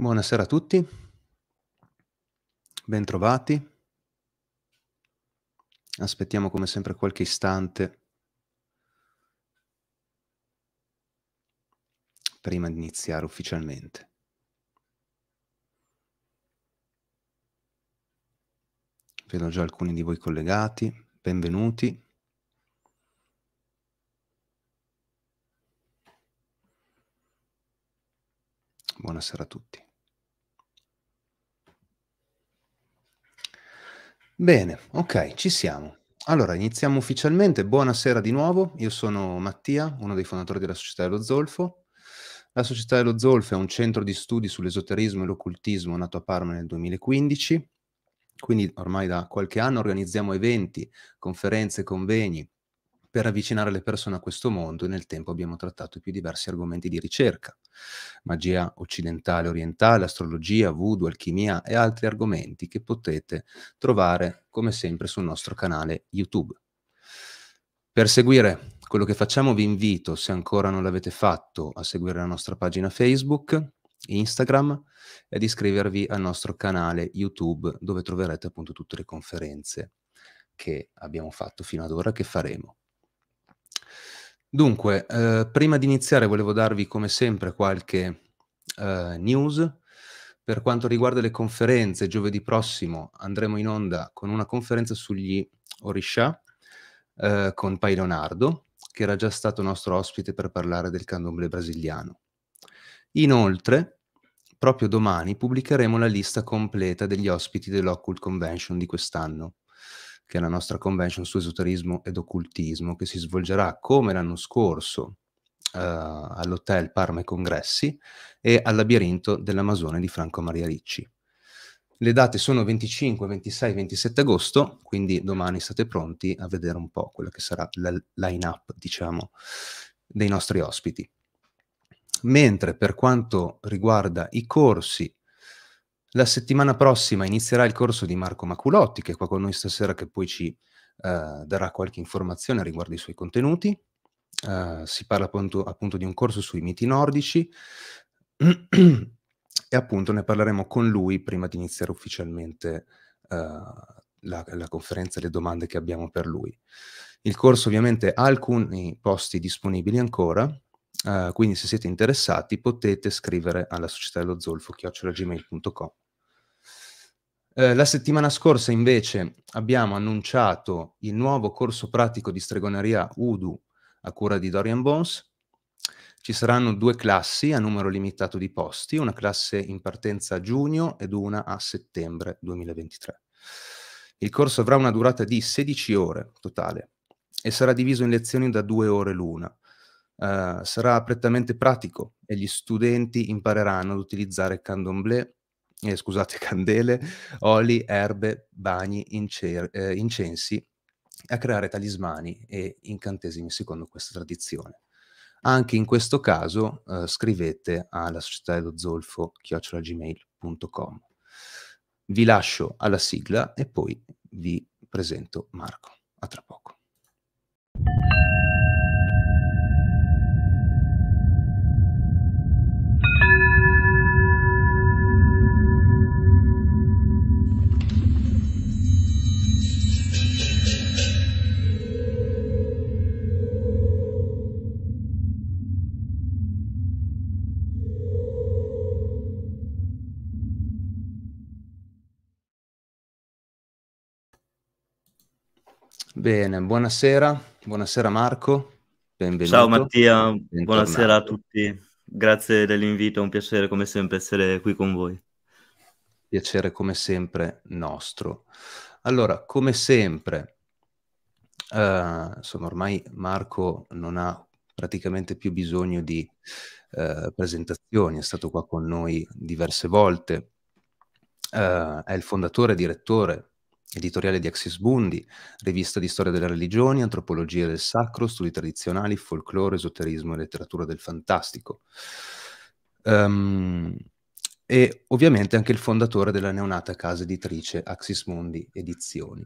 Buonasera a tutti, bentrovati. Aspettiamo come sempre qualche istante prima di iniziare ufficialmente. Vedo già alcuni di voi collegati, benvenuti. Buonasera a tutti. Bene, ok, ci siamo. Allora, iniziamo ufficialmente. Buonasera di nuovo, io sono Mattia, uno dei fondatori della Società dello Zolfo. La Società dello Zolfo è un centro di studi sull'esoterismo e l'occultismo nato a Parma nel 2015, quindi ormai da qualche anno organizziamo eventi, conferenze, convegni per avvicinare le persone a questo mondo, e nel tempo abbiamo trattato i più diversi argomenti di ricerca, magia occidentale, orientale, astrologia, voodoo, alchimia e altri argomenti che potete trovare come sempre sul nostro canale YouTube. Per seguire quello che facciamo vi invito, se ancora non l'avete fatto, a seguire la nostra pagina Facebook, Instagram e ad iscrivervi al nostro canale YouTube dove troverete appunto tutte le conferenze che abbiamo fatto fino ad ora che faremo. Dunque, eh, prima di iniziare volevo darvi come sempre qualche eh, news. Per quanto riguarda le conferenze, giovedì prossimo andremo in onda con una conferenza sugli Orisha eh, con Pai Leonardo, che era già stato nostro ospite per parlare del candomblé brasiliano. Inoltre, proprio domani pubblicheremo la lista completa degli ospiti dell'Occult Convention di quest'anno che è la nostra convention su esoterismo ed occultismo, che si svolgerà come l'anno scorso eh, all'Hotel Parma e Congressi e al labirinto dell'Amazone di Franco Maria Ricci. Le date sono 25, 26, 27 agosto, quindi domani state pronti a vedere un po' quella che sarà la line-up, diciamo, dei nostri ospiti. Mentre per quanto riguarda i corsi la settimana prossima inizierà il corso di Marco Maculotti, che è qua con noi stasera, che poi ci uh, darà qualche informazione riguardo i suoi contenuti. Uh, si parla appunto, appunto, di un corso sui miti nordici e appunto ne parleremo con lui prima di iniziare ufficialmente uh, la, la, conferenza e le domande che abbiamo per lui. Il corso ovviamente ha alcuni posti disponibili ancora, Uh, quindi se siete interessati potete scrivere alla società dello zolfo chiocciolagmail.com. Uh, eh, la settimana scorsa invece abbiamo annunciato il nuovo corso pratico di stregoneria Udu a cura di Dorian Bones. Ci saranno due classi a numero limitato di posti, una classe in partenza a giugno ed una a settembre 2023. Il corso avrà una durata di 16 ore totale e sarà diviso in lezioni da due ore l'una eh, sarà prettamente pratico e gli studenti impareranno ad utilizzare candomblé, eh, scusate, candele, oli, erbe, bagni, incer- eh, incensi, a creare talismani e incantesimi secondo questa tradizione. Anche in questo caso eh, scrivete alla società dello zolfo chiocciolagmail.com. Vi lascio alla sigla e poi vi presento Marco. A tra poco. Bene, buonasera, buonasera Marco, benvenuto. Ciao Mattia, Bentornato. buonasera a tutti, grazie dell'invito, è un piacere come sempre essere qui con voi. Piacere come sempre nostro. Allora, come sempre, eh, insomma ormai Marco non ha praticamente più bisogno di eh, presentazioni, è stato qua con noi diverse volte, eh, è il fondatore e direttore editoriale di Axis Bundi, rivista di storia delle religioni, antropologia del sacro, studi tradizionali, folklore, esoterismo e letteratura del fantastico. Um, e ovviamente anche il fondatore della neonata casa editrice Axis Mundi Edizioni.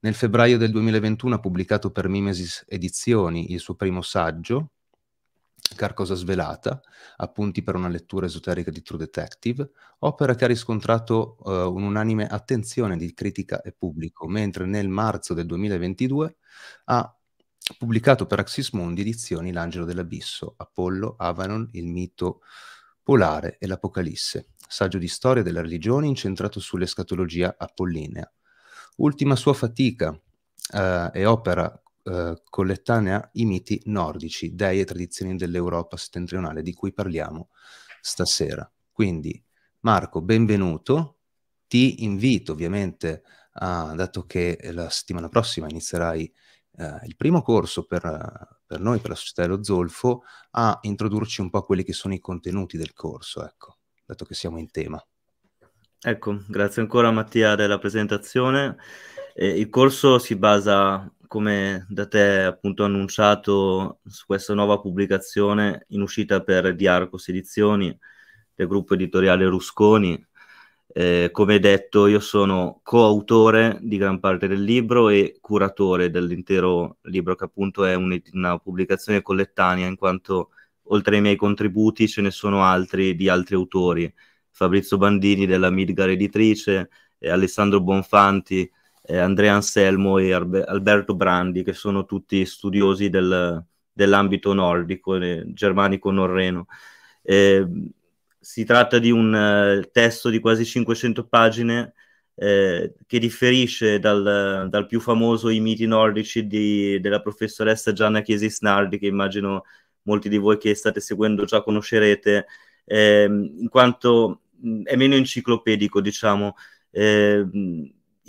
Nel febbraio del 2021 ha pubblicato per Mimesis Edizioni il suo primo saggio, Carcosa svelata, appunti per una lettura esoterica di True Detective, opera che ha riscontrato eh, un'unanime attenzione di critica e pubblico, mentre nel marzo del 2022 ha pubblicato per Axis Mundi edizioni L'Angelo dell'Abisso, Apollo, Avanon, il mito polare e l'Apocalisse, saggio di storia della religione incentrato sull'escatologia apollinea. Ultima sua fatica eh, e opera eh, collettanea I miti nordici, dei e tradizioni dell'Europa settentrionale di cui parliamo stasera. Quindi Marco, benvenuto. Ti invito ovviamente, a, dato che la settimana prossima inizierai eh, il primo corso per, per, noi, per la Società dello Zolfo, a introdurci un po' a quelli che sono i contenuti del corso, ecco, dato che siamo in tema. Ecco, grazie ancora Mattia della presentazione. Eh, il corso si basa come da te appunto annunciato su questa nuova pubblicazione in uscita per Diarcos Edizioni del gruppo editoriale Rusconi. Eh, come detto, io sono coautore di gran parte del libro e curatore dell'intero libro, che appunto è un, una pubblicazione collettanea, in quanto oltre ai miei contributi ce ne sono altri di altri autori. Fabrizio Bandini della Midgar Editrice, eh, Alessandro Bonfanti eh, Andrea Anselmo e Arbe- Alberto Brandi, che sono tutti studiosi del, dell'ambito nordico, eh, germanico-norreno. Eh, si tratta di un eh, testo di quasi 500 pagine eh, che differisce dal, dal, più famoso I miti nordici di, della professoressa Gianna Chiesi Snardi, che immagino molti di voi che state seguendo già conoscerete, ehm, in quanto è meno enciclopedico, diciamo. Eh,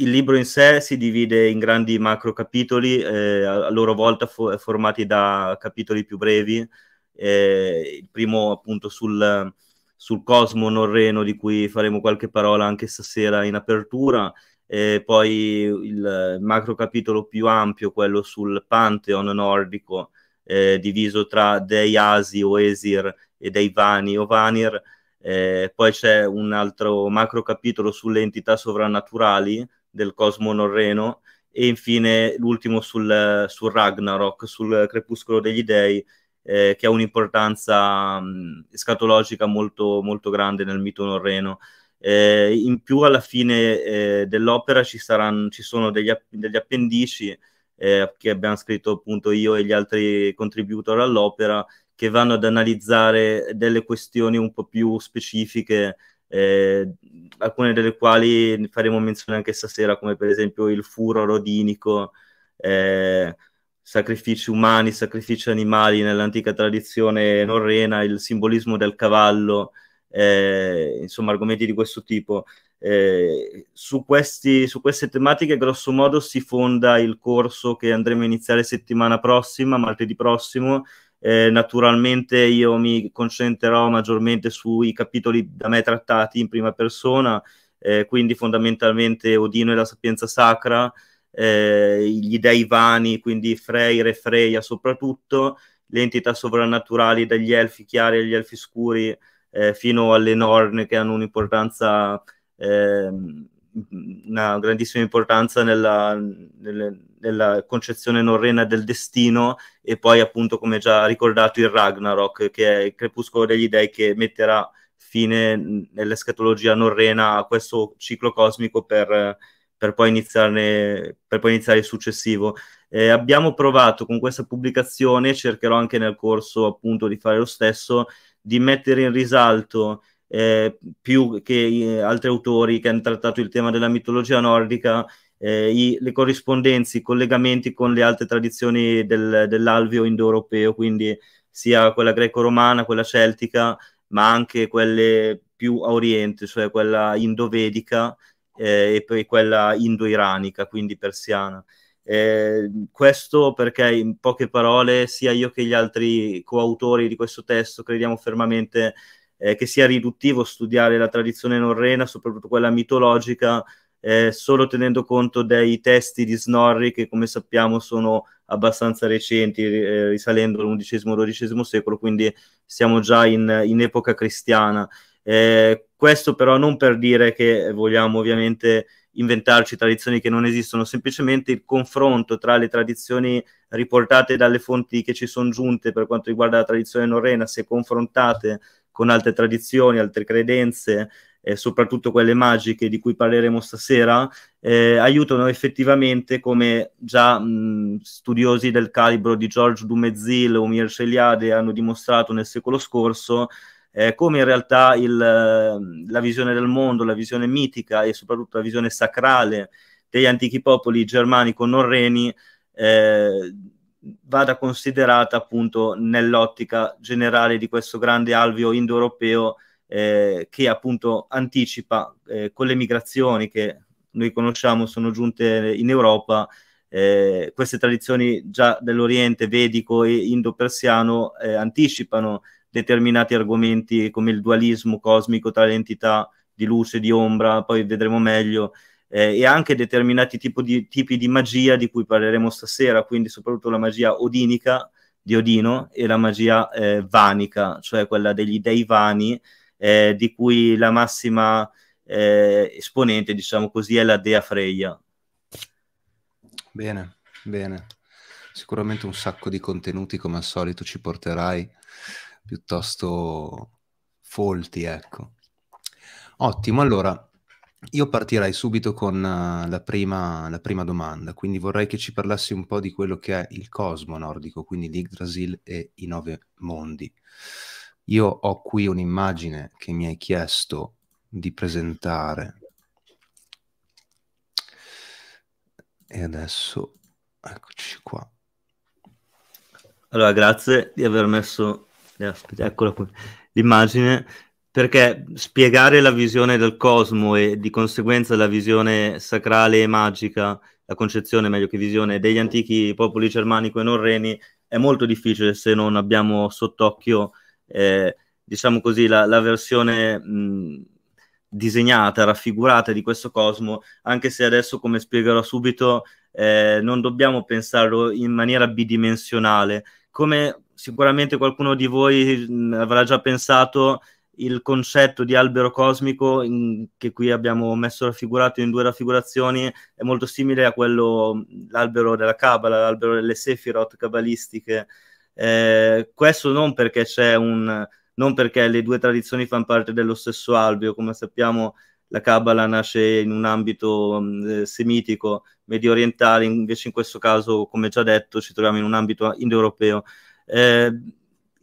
il libro in sé si divide in grandi macro capitoli, eh, a loro volta fo- formati da capitoli più brevi. Eh, il primo appunto sul, sul, cosmo norreno di cui faremo qualche parola anche stasera in apertura, eh, poi il macro capitolo più ampio, quello sul Pantheon nordico, eh, diviso tra Dei Asi o Esir e Dei Vani o Vanir. Eh, poi c'è un altro macro capitolo sulle entità sovrannaturali, del Cosmo Norreno e infine l'ultimo sul, sul Ragnarok, sul Crepuscolo degli Dei, eh, che ha un'importanza mh, mm, escatologica molto, molto grande nel mito norreno. Eh, in più alla fine eh, dell'opera ci, saranno, ci sono degli, app- degli appendici eh, che abbiamo scritto appunto io e gli altri contributor all'opera che vanno ad analizzare delle questioni un po' più specifiche eh, alcune delle quali faremo menzione anche stasera, come per esempio il furo rodinico, eh, sacrifici umani, sacrifici animali nell'antica tradizione norrena, il simbolismo del cavallo, eh, insomma argomenti di questo tipo. Eh, su, questi, su, queste tematiche grosso modo si fonda il corso che andremo a iniziare settimana prossima, martedì prossimo, eh, naturalmente io mi concentrerò maggiormente sui capitoli da me trattati in prima persona, eh, quindi fondamentalmente Odino e la sapienza sacra, eh, gli dei vani, quindi Freyr e Freya soprattutto, le entità sovrannaturali dagli elfi chiari agli elfi scuri eh, fino alle norne che hanno un'importanza ehm, una grandissima importanza nella, nella, nella, concezione norrena del destino e poi appunto come già ricordato il Ragnarok che è il crepuscolo degli dei che metterà fine nell'escatologia norrena a questo ciclo cosmico per, per, poi, per poi, iniziare il successivo. Eh, abbiamo provato con questa pubblicazione, cercherò anche nel corso appunto di fare lo stesso, di mettere in risalto eh, più che eh, altri autori che hanno trattato il tema della mitologia nordica, eh, i, le corrispondenze, i collegamenti con le altre tradizioni del, dell'alveo indoeuropeo, quindi sia quella greco-romana, quella celtica, ma anche quelle più a oriente, cioè quella indovedica eh, e poi quella indo-iranica, quindi persiana. Eh, questo perché in poche parole sia io che gli altri coautori di questo testo crediamo fermamente eh, che sia riduttivo studiare la tradizione norrena, soprattutto quella mitologica, eh, solo tenendo conto dei testi di Snorri che come sappiamo sono abbastanza recenti, eh, risalendo all'undicesimo-dodicesimo secolo, quindi siamo già in, in epoca cristiana. Eh, questo però non per dire che vogliamo ovviamente inventarci tradizioni che non esistono, semplicemente il confronto tra le tradizioni riportate dalle fonti che ci sono giunte per quanto riguarda la tradizione norrena, se confrontate con altre tradizioni, altre credenze, eh, soprattutto quelle magiche di cui parleremo stasera, eh, aiutano effettivamente, come già mh, studiosi del calibro di George Dumezil o Mir Celiade hanno dimostrato nel secolo scorso, eh, come in realtà il, la visione del mondo, la visione mitica e soprattutto la visione sacrale degli antichi popoli germanico-norreni eh, vada considerata appunto nell'ottica generale di questo grande alveo indoeuropeo eh, che appunto anticipa eh, con le migrazioni che noi conosciamo sono giunte in Europa eh, queste tradizioni già dell'Oriente vedico e indo-persiano eh, anticipano determinati argomenti come il dualismo cosmico tra le entità di luce e di ombra, poi vedremo meglio, eh, e anche determinati di, tipi di magia di cui parleremo stasera, quindi soprattutto la magia odinica di Odino e la magia eh, vanica, cioè quella degli dei vani, eh, di cui la massima eh, esponente, diciamo così, è la dea Freya. Bene, bene. Sicuramente un sacco di contenuti come al solito ci porterai piuttosto folti, ecco. Ottimo, allora io partirei subito con eh, la, prima, la prima, domanda, quindi vorrei che ci parlassi un po' di quello che è il cosmo nordico, quindi l'Igdrasil e i nove mondi. Io ho qui un'immagine che mi hai chiesto di presentare. E adesso, eccoci qua. Allora, grazie di aver messo... Eh, aspetta, eccola qui. L'immagine perché spiegare la visione del cosmo e di conseguenza la visione sacrale e magica, la concezione meglio che visione degli antichi popoli germanico e norreni è molto difficile se non abbiamo sott'occhio, eh, diciamo così, la, la versione mh, disegnata, raffigurata di questo cosmo, anche se adesso, come spiegherò subito, eh, non dobbiamo pensarlo in maniera bidimensionale. Come sicuramente qualcuno di voi mh, avrà già pensato, il concetto di albero cosmico in, che qui abbiamo messo raffigurato in due raffigurazioni è molto simile a quello l'albero della Kabbalah, l'albero delle Sefirot cabalistiche. Eh, questo non perché c'è un non perché le due tradizioni fanno parte dello stesso albero, come sappiamo la Kabbalah nasce in un ambito mh, eh, semitico, medio orientale, invece in questo caso, come già detto, ci troviamo in un ambito indoeuropeo. Eh,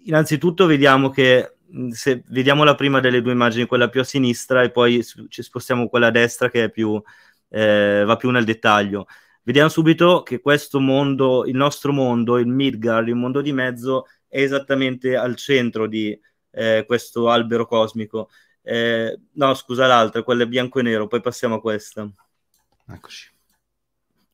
innanzitutto vediamo che Mm, se vediamo la prima delle due immagini, quella più a sinistra, e poi ci spostiamo quella a destra che è più, eh, va più nel dettaglio. Vediamo subito che questo mondo, il nostro mondo, il Midgard, il mondo di mezzo, è esattamente al centro di eh, questo albero cosmico. Eh, no, scusa l'altra, quella è bianco e nero, poi passiamo a questa. Eccoci.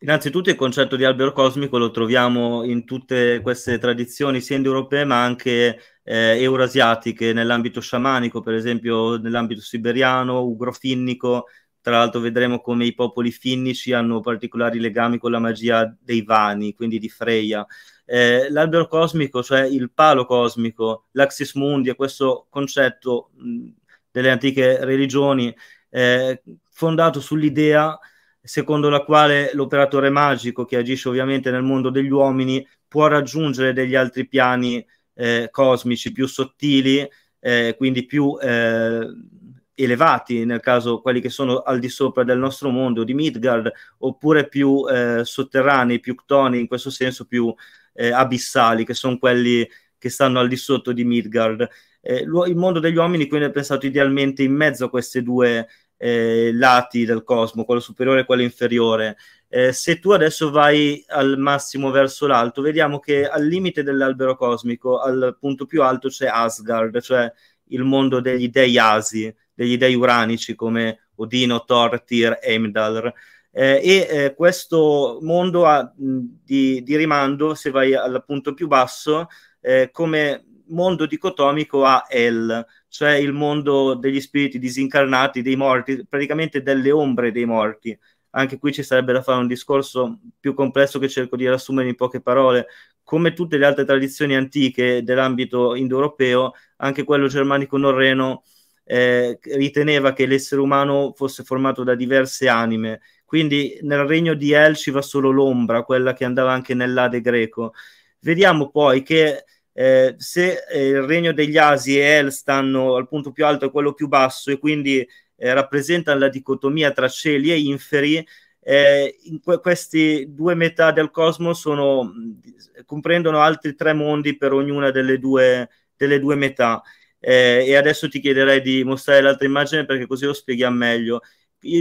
Innanzitutto il concetto di albero cosmico lo troviamo in tutte queste tradizioni sia indoeuropee ma anche eh, eurasiatiche, nell'ambito sciamanico, per esempio nell'ambito siberiano, ugrofinnico, tra l'altro vedremo come i popoli finnici hanno particolari legami con la magia dei vani, quindi di Freya. Eh, l'albero cosmico, cioè il palo cosmico, l'axis mundi, è questo concetto mh, delle antiche religioni eh, fondato sull'idea secondo la quale l'operatore magico, che agisce ovviamente nel mondo degli uomini, può raggiungere degli altri piani eh, cosmici più sottili, eh, quindi più eh, elevati, nel caso quelli che sono al di sopra del nostro mondo, di Midgard, oppure più eh, sotterranei, più ctoni, in questo senso più eh, abissali, che sono quelli che stanno al di sotto di Midgard. Eh, il mondo degli uomini quindi è pensato idealmente in mezzo a queste due eh, lati del cosmo, quello superiore e quello inferiore. Eh, se tu adesso vai al massimo verso l'alto, vediamo che al limite dell'albero cosmico, al punto più alto c'è Asgard, cioè il mondo degli dei asi, degli dei uranici come Odino, Thor, Tyr, Heimdall. Eh, e eh, questo mondo ha, mh, di, di, rimando, se vai al punto più basso, eh, come mondo dicotomico a El, cioè il mondo degli spiriti disincarnati, dei morti, praticamente delle ombre dei morti. Anche qui ci sarebbe da fare un discorso più complesso che cerco di riassumere in poche parole. Come tutte le altre tradizioni antiche dell'ambito indoeuropeo, anche quello germanico-norreno eh, riteneva che l'essere umano fosse formato da diverse anime. Quindi nel regno di El ci va solo l'ombra, quella che andava anche nell'Ade greco. Vediamo poi che eh, se eh, il regno degli Asi e El stanno al punto più alto e quello più basso e quindi eh, rappresentano la dicotomia tra cieli e inferi, eh, que- queste due metà del cosmo sono, comprendono altri tre mondi per ognuna delle due, delle due metà. Eh, e adesso ti chiederei di mostrare l'altra immagine perché così lo spieghiamo meglio.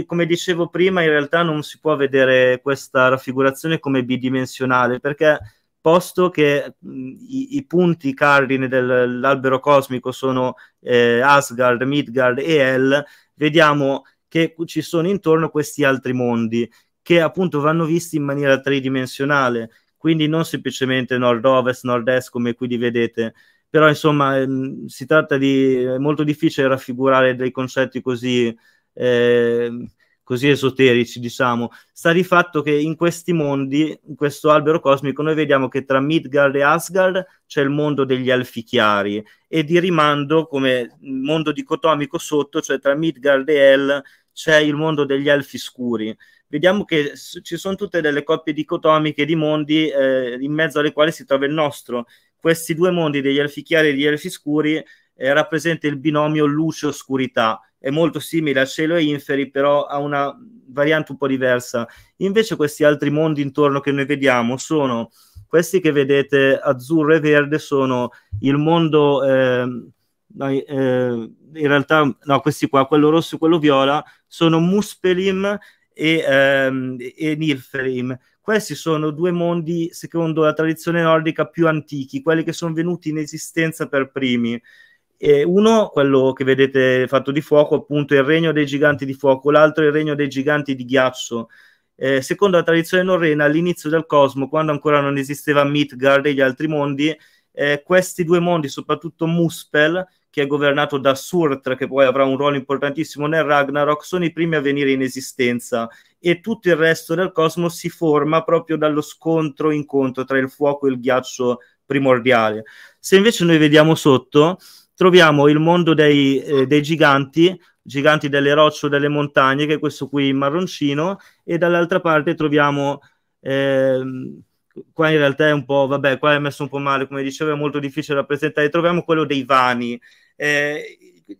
Come dicevo prima, in realtà non si può vedere questa raffigurazione come bidimensionale perché posto che mh, mm, i, i, punti cardine dell'albero cosmico sono eh, Asgard, Midgard e El, vediamo che ci sono intorno questi altri mondi che appunto vanno visti in maniera tridimensionale, quindi non semplicemente nord-ovest, nord-est come qui li vedete, però insomma mh, ehm, si tratta di, è molto difficile raffigurare dei concetti così... Eh, così esoterici, diciamo, sta di fatto che in questi mondi, in questo albero cosmico, noi vediamo che tra Midgard e Asgard c'è il mondo degli elfi chiari e di rimando come mondo dicotomico sotto, cioè tra Midgard e El c'è il mondo degli elfi scuri. Vediamo che ci sono tutte delle coppie dicotomiche di mondi eh, in mezzo alle quali si trova il nostro. Questi due mondi degli elfi chiari e degli elfi scuri eh, rappresenta il binomio luce-oscurità. È molto simile a cielo e inferi, però ha una variante un po' diversa. Invece questi altri mondi intorno che noi vediamo sono questi che vedete azzurro e verde, sono il mondo... Eh, eh, in realtà no, questi qua, quello rosso e quello viola, sono Muspelim e, ehm, e Nilferim. Questi sono due mondi, secondo la tradizione nordica, più antichi, quelli che sono venuti in esistenza per primi eh, uno, quello che vedete fatto di fuoco, appunto il regno dei giganti di fuoco, l'altro il regno dei giganti di ghiaccio. Eh, secondo la tradizione norrena, all'inizio del cosmo, quando ancora non esisteva Midgard e gli altri mondi, eh, questi due mondi, soprattutto Muspel, che è governato da Surtr, che poi avrà un ruolo importantissimo nel Ragnarok, sono i primi a venire in esistenza e tutto il resto del cosmo si forma proprio dallo scontro-incontro tra il fuoco e il ghiaccio primordiale. Se invece noi vediamo sotto, troviamo il mondo dei, eh, dei giganti, giganti delle rocce o delle montagne, che è questo qui marroncino, e dall'altra parte troviamo... Ehm, qua in realtà è un po', vabbè, qua è messo un po' male, come dicevo, è molto difficile da Troviamo quello dei vani. Eh,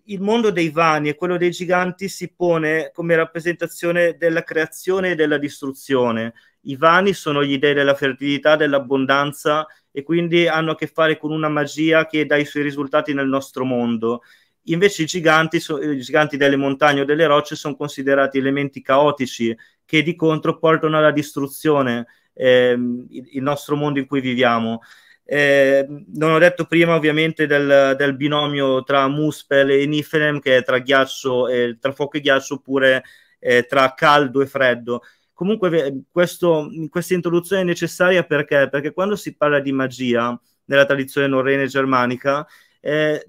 il mondo dei vani e quello dei giganti si pone come rappresentazione della creazione e della distruzione. I vani sono gli dei della fertilità, dell'abbondanza e quindi hanno a che fare con una magia che dà i suoi risultati nel nostro mondo. Invece i giganti, so, i giganti delle montagne o delle rocce sono considerati elementi caotici che di contro portano alla distruzione eh, il nostro mondo in cui viviamo. Eh, non ho detto prima ovviamente del, del binomio tra Muspel e Niflheim che è tra, ghiaccio, eh, tra fuoco e ghiaccio oppure eh, tra caldo e freddo Comunque eh, questo, questa introduzione è necessaria perché? perché quando si parla di magia nella tradizione norrena e germanica, eh,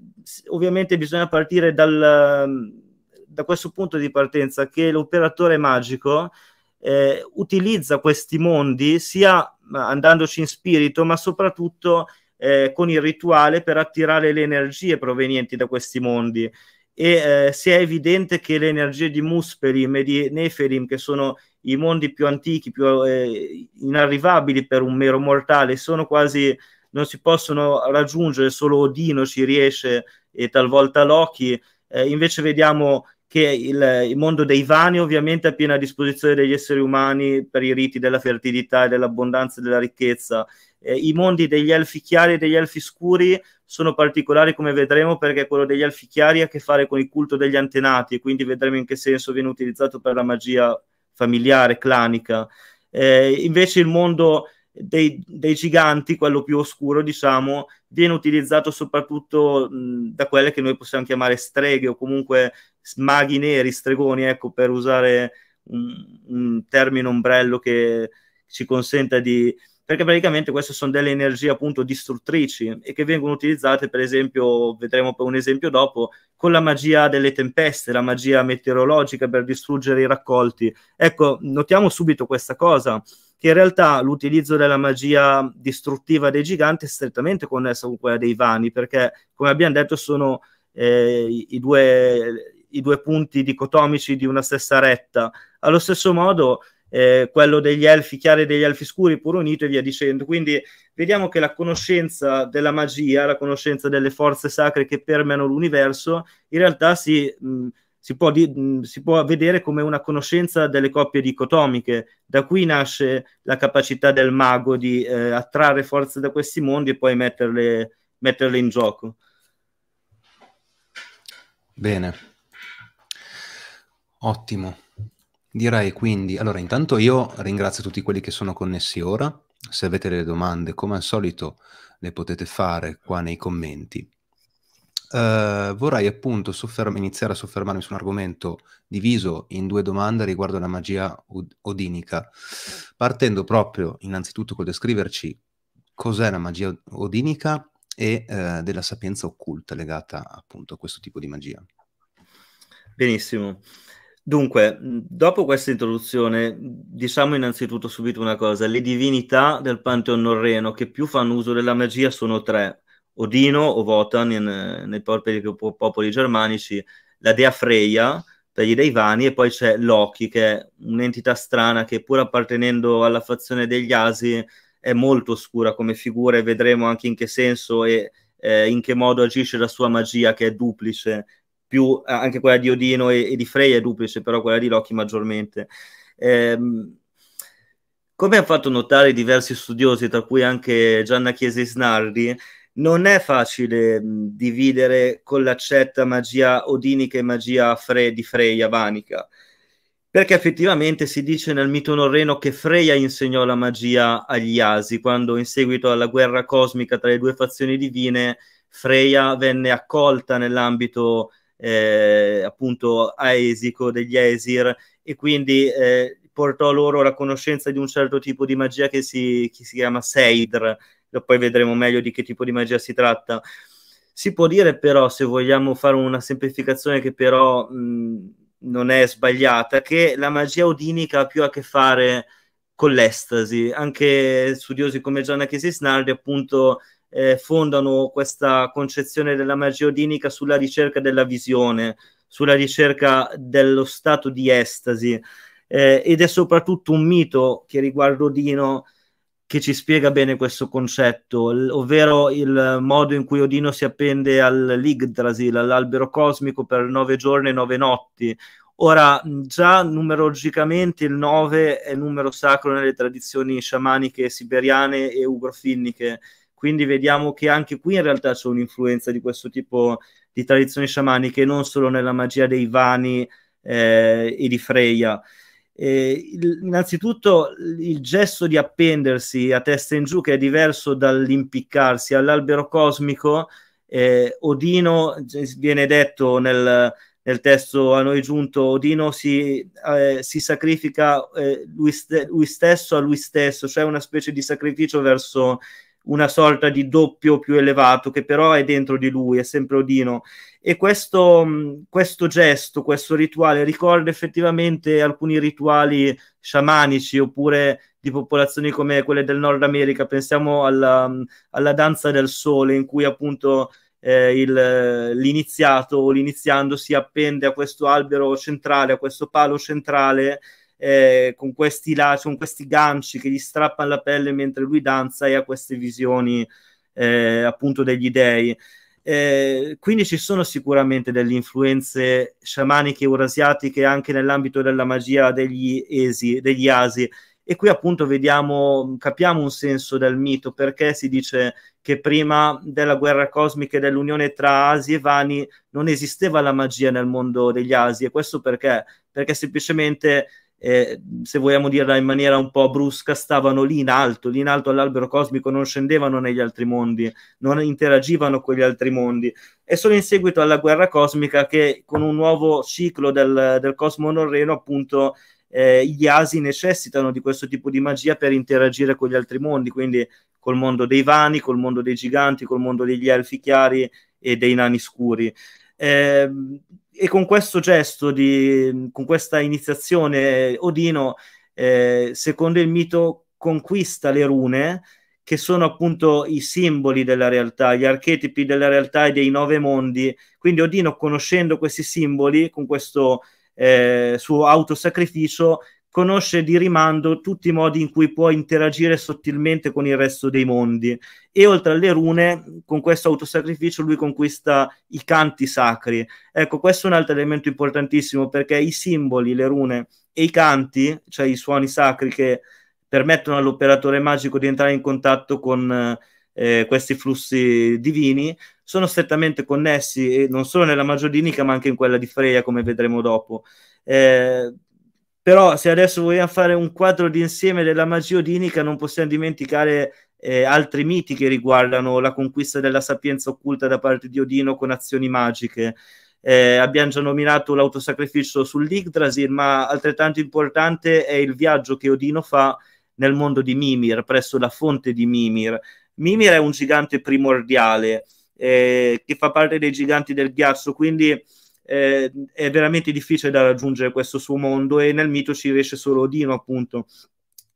ovviamente bisogna partire dal, da questo punto di partenza che l'operatore magico eh, utilizza questi mondi sia andandoci in spirito, ma soprattutto eh, con il rituale per attirare le energie provenienti da questi mondi e eh, è evidente che le energie di Musperim e di Neferim, che sono i mondi più antichi, più eh, inarrivabili per un mero mortale, sono quasi non si possono raggiungere, solo Odino ci riesce e talvolta Loki. Eh, invece vediamo che il, il, mondo dei vani ovviamente è pieno a disposizione degli esseri umani per i riti della fertilità e dell'abbondanza e della ricchezza. Eh, I mondi degli elfi chiari e degli elfi scuri sono particolari come vedremo perché quello degli alfichiari ha a che fare con il culto degli antenati e quindi vedremo in che senso viene utilizzato per la magia familiare, clanica. Eh, invece il mondo dei, dei, giganti, quello più oscuro, diciamo, viene utilizzato soprattutto mh, da quelle che noi possiamo chiamare streghe o comunque maghi neri, stregoni, ecco, per usare un, un termine ombrello che ci consenta di perché praticamente queste sono delle energie appunto distruttrici e che vengono utilizzate per esempio, vedremo un esempio dopo, con la magia delle tempeste, la magia meteorologica per distruggere i raccolti. Ecco, notiamo subito questa cosa, che in realtà l'utilizzo della magia distruttiva dei giganti è strettamente connesso con quella dei vani, perché come abbiamo detto sono eh, i, due, i due punti dicotomici di una stessa retta. Allo stesso modo eh, quello degli elfi chiari e degli elfi scuri, pur unito e via dicendo. Quindi vediamo che la conoscenza della magia, la conoscenza delle forze sacre che permeano l'universo, in realtà si, mh, si, può, di, mh, si può vedere come una conoscenza delle coppie dicotomiche. Da qui nasce la capacità del mago di eh, attrarre forze da questi mondi e poi metterle, metterle in gioco. Bene, ottimo. Direi quindi, allora intanto io ringrazio tutti quelli che sono connessi ora, se avete delle domande come al solito le potete fare qua nei commenti. Uh, vorrei appunto sofferm- iniziare a soffermarmi su un argomento diviso in due domande riguardo alla magia od- odinica, partendo proprio innanzitutto col descriverci cos'è la magia od- odinica e uh, della sapienza occulta legata appunto a questo tipo di magia. Benissimo. Dunque, dopo questa introduzione, diciamo innanzitutto subito una cosa. Le divinità del Panteon norreno che più fanno uso della magia sono tre, Odino o Votan in, eh, nei popoli, popoli germanici, la dea Freya per gli dei vani e poi c'è Loki che è un'entità strana che pur appartenendo alla fazione degli Asi è molto oscura come figura e vedremo anche in che senso e eh, in che modo agisce la sua magia che è duplice più eh, anche quella di Odino e, e di Freya è duplice, però quella di Loki maggiormente. Eh, come hanno fatto notare diversi studiosi, tra cui anche Gianna Chiesi Snardi, non è facile dividere con l'accetta magia odinica e magia fre- di Freya vanica, perché effettivamente si dice nel mito norreno che Freya insegnò la magia agli Asi, quando in seguito alla guerra cosmica tra le due fazioni divine, Freya venne accolta nell'ambito eh, appunto Esico degli Esir e quindi eh, portò loro la conoscenza di un certo tipo di magia che si, che si chiama Seidr, poi vedremo meglio di che tipo di magia si tratta. Si può dire però, se vogliamo fare una semplificazione che però mh, non è sbagliata, che la magia odinica ha più a che fare con l'estasi. Anche studiosi come Gianna Chisisnardi appunto eh, fondano questa concezione della magia odinica sulla ricerca della visione, sulla ricerca dello stato di estasi. Eh, ed è soprattutto un mito che riguarda Odino che ci spiega bene questo concetto, l- ovvero il modo in cui Odino si appende all'Igdrasil, all'albero cosmico per nove giorni e nove notti. Ora, già numerologicamente il 9 è numero sacro nelle tradizioni sciamaniche siberiane e ugrofinniche, quindi vediamo che anche qui in realtà c'è un'influenza di questo tipo di tradizioni sciamaniche, non solo nella magia dei vani eh, e di Freya. Eh, innanzitutto il gesto di appendersi a testa in giù, che è diverso dall'impiccarsi all'albero cosmico, eh, Odino, viene detto nel, nel, testo a noi giunto, Odino si, eh, si sacrifica eh, lui, st- lui, stesso a lui stesso, cioè una specie di sacrificio verso una sorta di doppio più elevato che però è dentro di lui, è sempre Odino. E questo, mm, questo gesto, questo rituale ricorda effettivamente alcuni rituali sciamanici oppure di popolazioni come quelle del Nord America. Pensiamo alla, mm, alla danza del sole in cui appunto eh, il, l'iniziato o l'iniziando si appende a questo albero centrale, a questo palo centrale eh, con, questi la- con questi ganci che gli strappano la pelle mentre lui danza e ha queste visioni eh, appunto degli dei. Eh, quindi ci sono sicuramente delle influenze sciamaniche eurasiatiche anche nell'ambito della magia degli, esi, degli asi. E qui appunto vediamo, capiamo un senso del mito perché si dice che prima della guerra cosmica e dell'unione tra Asi e Vani non esisteva la magia nel mondo degli Asi. E questo perché? Perché semplicemente eh, se vogliamo dirla in maniera un po' brusca, stavano lì in alto, lì in alto all'albero cosmico, non scendevano negli altri mondi, non interagivano con gli altri mondi. È solo in seguito alla guerra cosmica che con un nuovo ciclo del, del cosmo norreno, appunto, eh, gli asi necessitano di questo tipo di magia per interagire con gli altri mondi, quindi col mondo dei vani, col mondo dei giganti, col mondo degli elfi chiari e dei nani scuri. Eh, e con questo gesto, di, con questa iniziazione, Odino, eh, secondo il mito, conquista le rune, che sono appunto i simboli della realtà, gli archetipi della realtà e dei nove mondi. Quindi Odino, conoscendo questi simboli, con questo eh, suo autosacrificio, conosce di rimando tutti i modi in cui può interagire sottilmente con il resto dei mondi e oltre alle rune con questo autosacrificio lui conquista i canti sacri ecco questo è un altro elemento importantissimo perché i simboli le rune e i canti cioè i suoni sacri che permettono all'operatore magico di entrare in contatto con eh, questi flussi divini sono strettamente connessi e non solo nella magia ma anche in quella di Freya come vedremo dopo eh, però se adesso vogliamo fare un quadro d'insieme della magia odinica non possiamo dimenticare eh, altri miti che riguardano la conquista della sapienza occulta da parte di Odino con azioni magiche. Eh, abbiamo già nominato l'autosacrificio sull'Yggdrasil, ma altrettanto importante è il viaggio che Odino fa nel mondo di Mimir, presso la fonte di Mimir. Mimir è un gigante primordiale eh, che fa parte dei giganti del ghiaccio, quindi eh, è veramente difficile da raggiungere questo suo mondo e nel mito ci riesce solo Odino, appunto.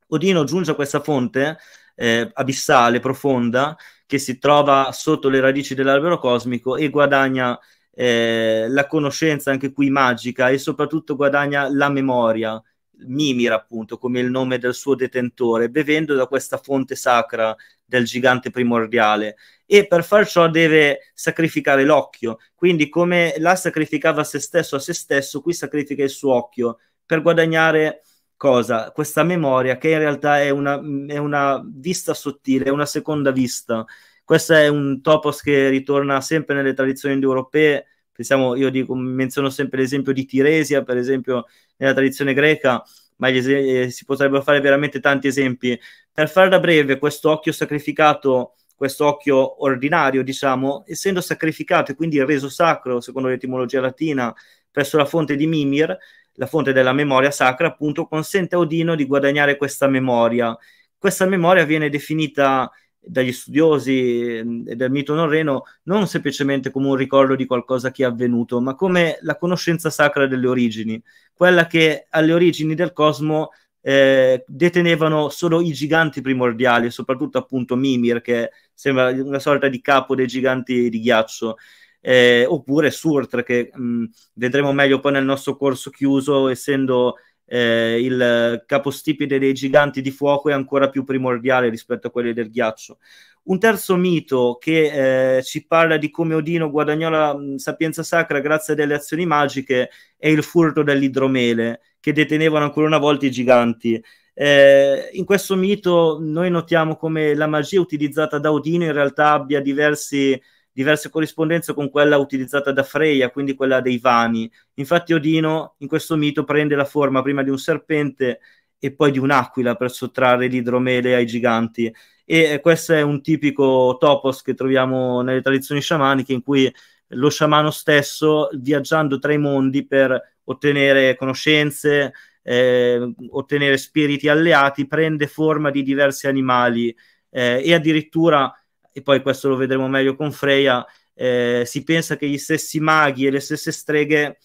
Odino giunge a questa fonte eh, abissale, profonda, che si trova sotto le radici dell'albero cosmico e guadagna eh, la conoscenza anche qui magica e soprattutto guadagna la memoria Mimir, appunto, come il nome del suo detentore, bevendo da questa fonte sacra del gigante primordiale. E per far ciò deve sacrificare l'occhio. Quindi, come la sacrificava se stesso a se stesso, qui sacrifica il suo occhio per guadagnare cosa? Questa memoria che in realtà è una, è una vista sottile, è una seconda vista. Questo è un topos che ritorna sempre nelle tradizioni europee pensiamo, io dico, menziono sempre l'esempio di Tiresia, per esempio nella tradizione greca, ma es- eh, si potrebbero fare veramente tanti esempi. Per da breve, questo occhio sacrificato, questo occhio ordinario, diciamo, essendo sacrificato e quindi reso sacro, secondo l'etimologia latina, presso la fonte di Mimir, la fonte della memoria sacra, appunto, consente a Odino di guadagnare questa memoria. Questa memoria viene definita dagli studiosi mm, e del mito norreno non semplicemente come un ricordo di qualcosa che è avvenuto, ma come la conoscenza sacra delle origini, quella che alle origini del cosmo eh, detenevano solo i giganti primordiali, soprattutto appunto Mimir, che sembra una sorta di capo dei giganti di ghiaccio. Eh, oppure Surt, che mh, mm, vedremo meglio poi nel nostro corso chiuso, essendo eh, il capostipite dei giganti di fuoco è ancora più primordiale rispetto a quelli del ghiaccio. Un terzo mito che eh, ci parla di come Odino guadagnò la mh, sapienza sacra grazie a delle azioni magiche è il furto dell'idromele che detenevano ancora una volta i giganti. Eh, in questo mito noi notiamo come la magia utilizzata da Odino in realtà abbia diversi diverse corrispondenze con quella utilizzata da Freya, quindi quella dei Vani. Infatti Odino in questo mito prende la forma prima di un serpente e poi di un'aquila per sottrarre l'idromele ai giganti. E questo è un tipico topos che troviamo nelle tradizioni sciamaniche in cui lo sciamano stesso viaggiando tra i mondi per ottenere conoscenze, eh, ottenere spiriti alleati, prende forma di diversi animali eh, e addirittura e poi questo lo vedremo meglio con Freya, eh, si pensa che gli stessi maghi e le stesse streghe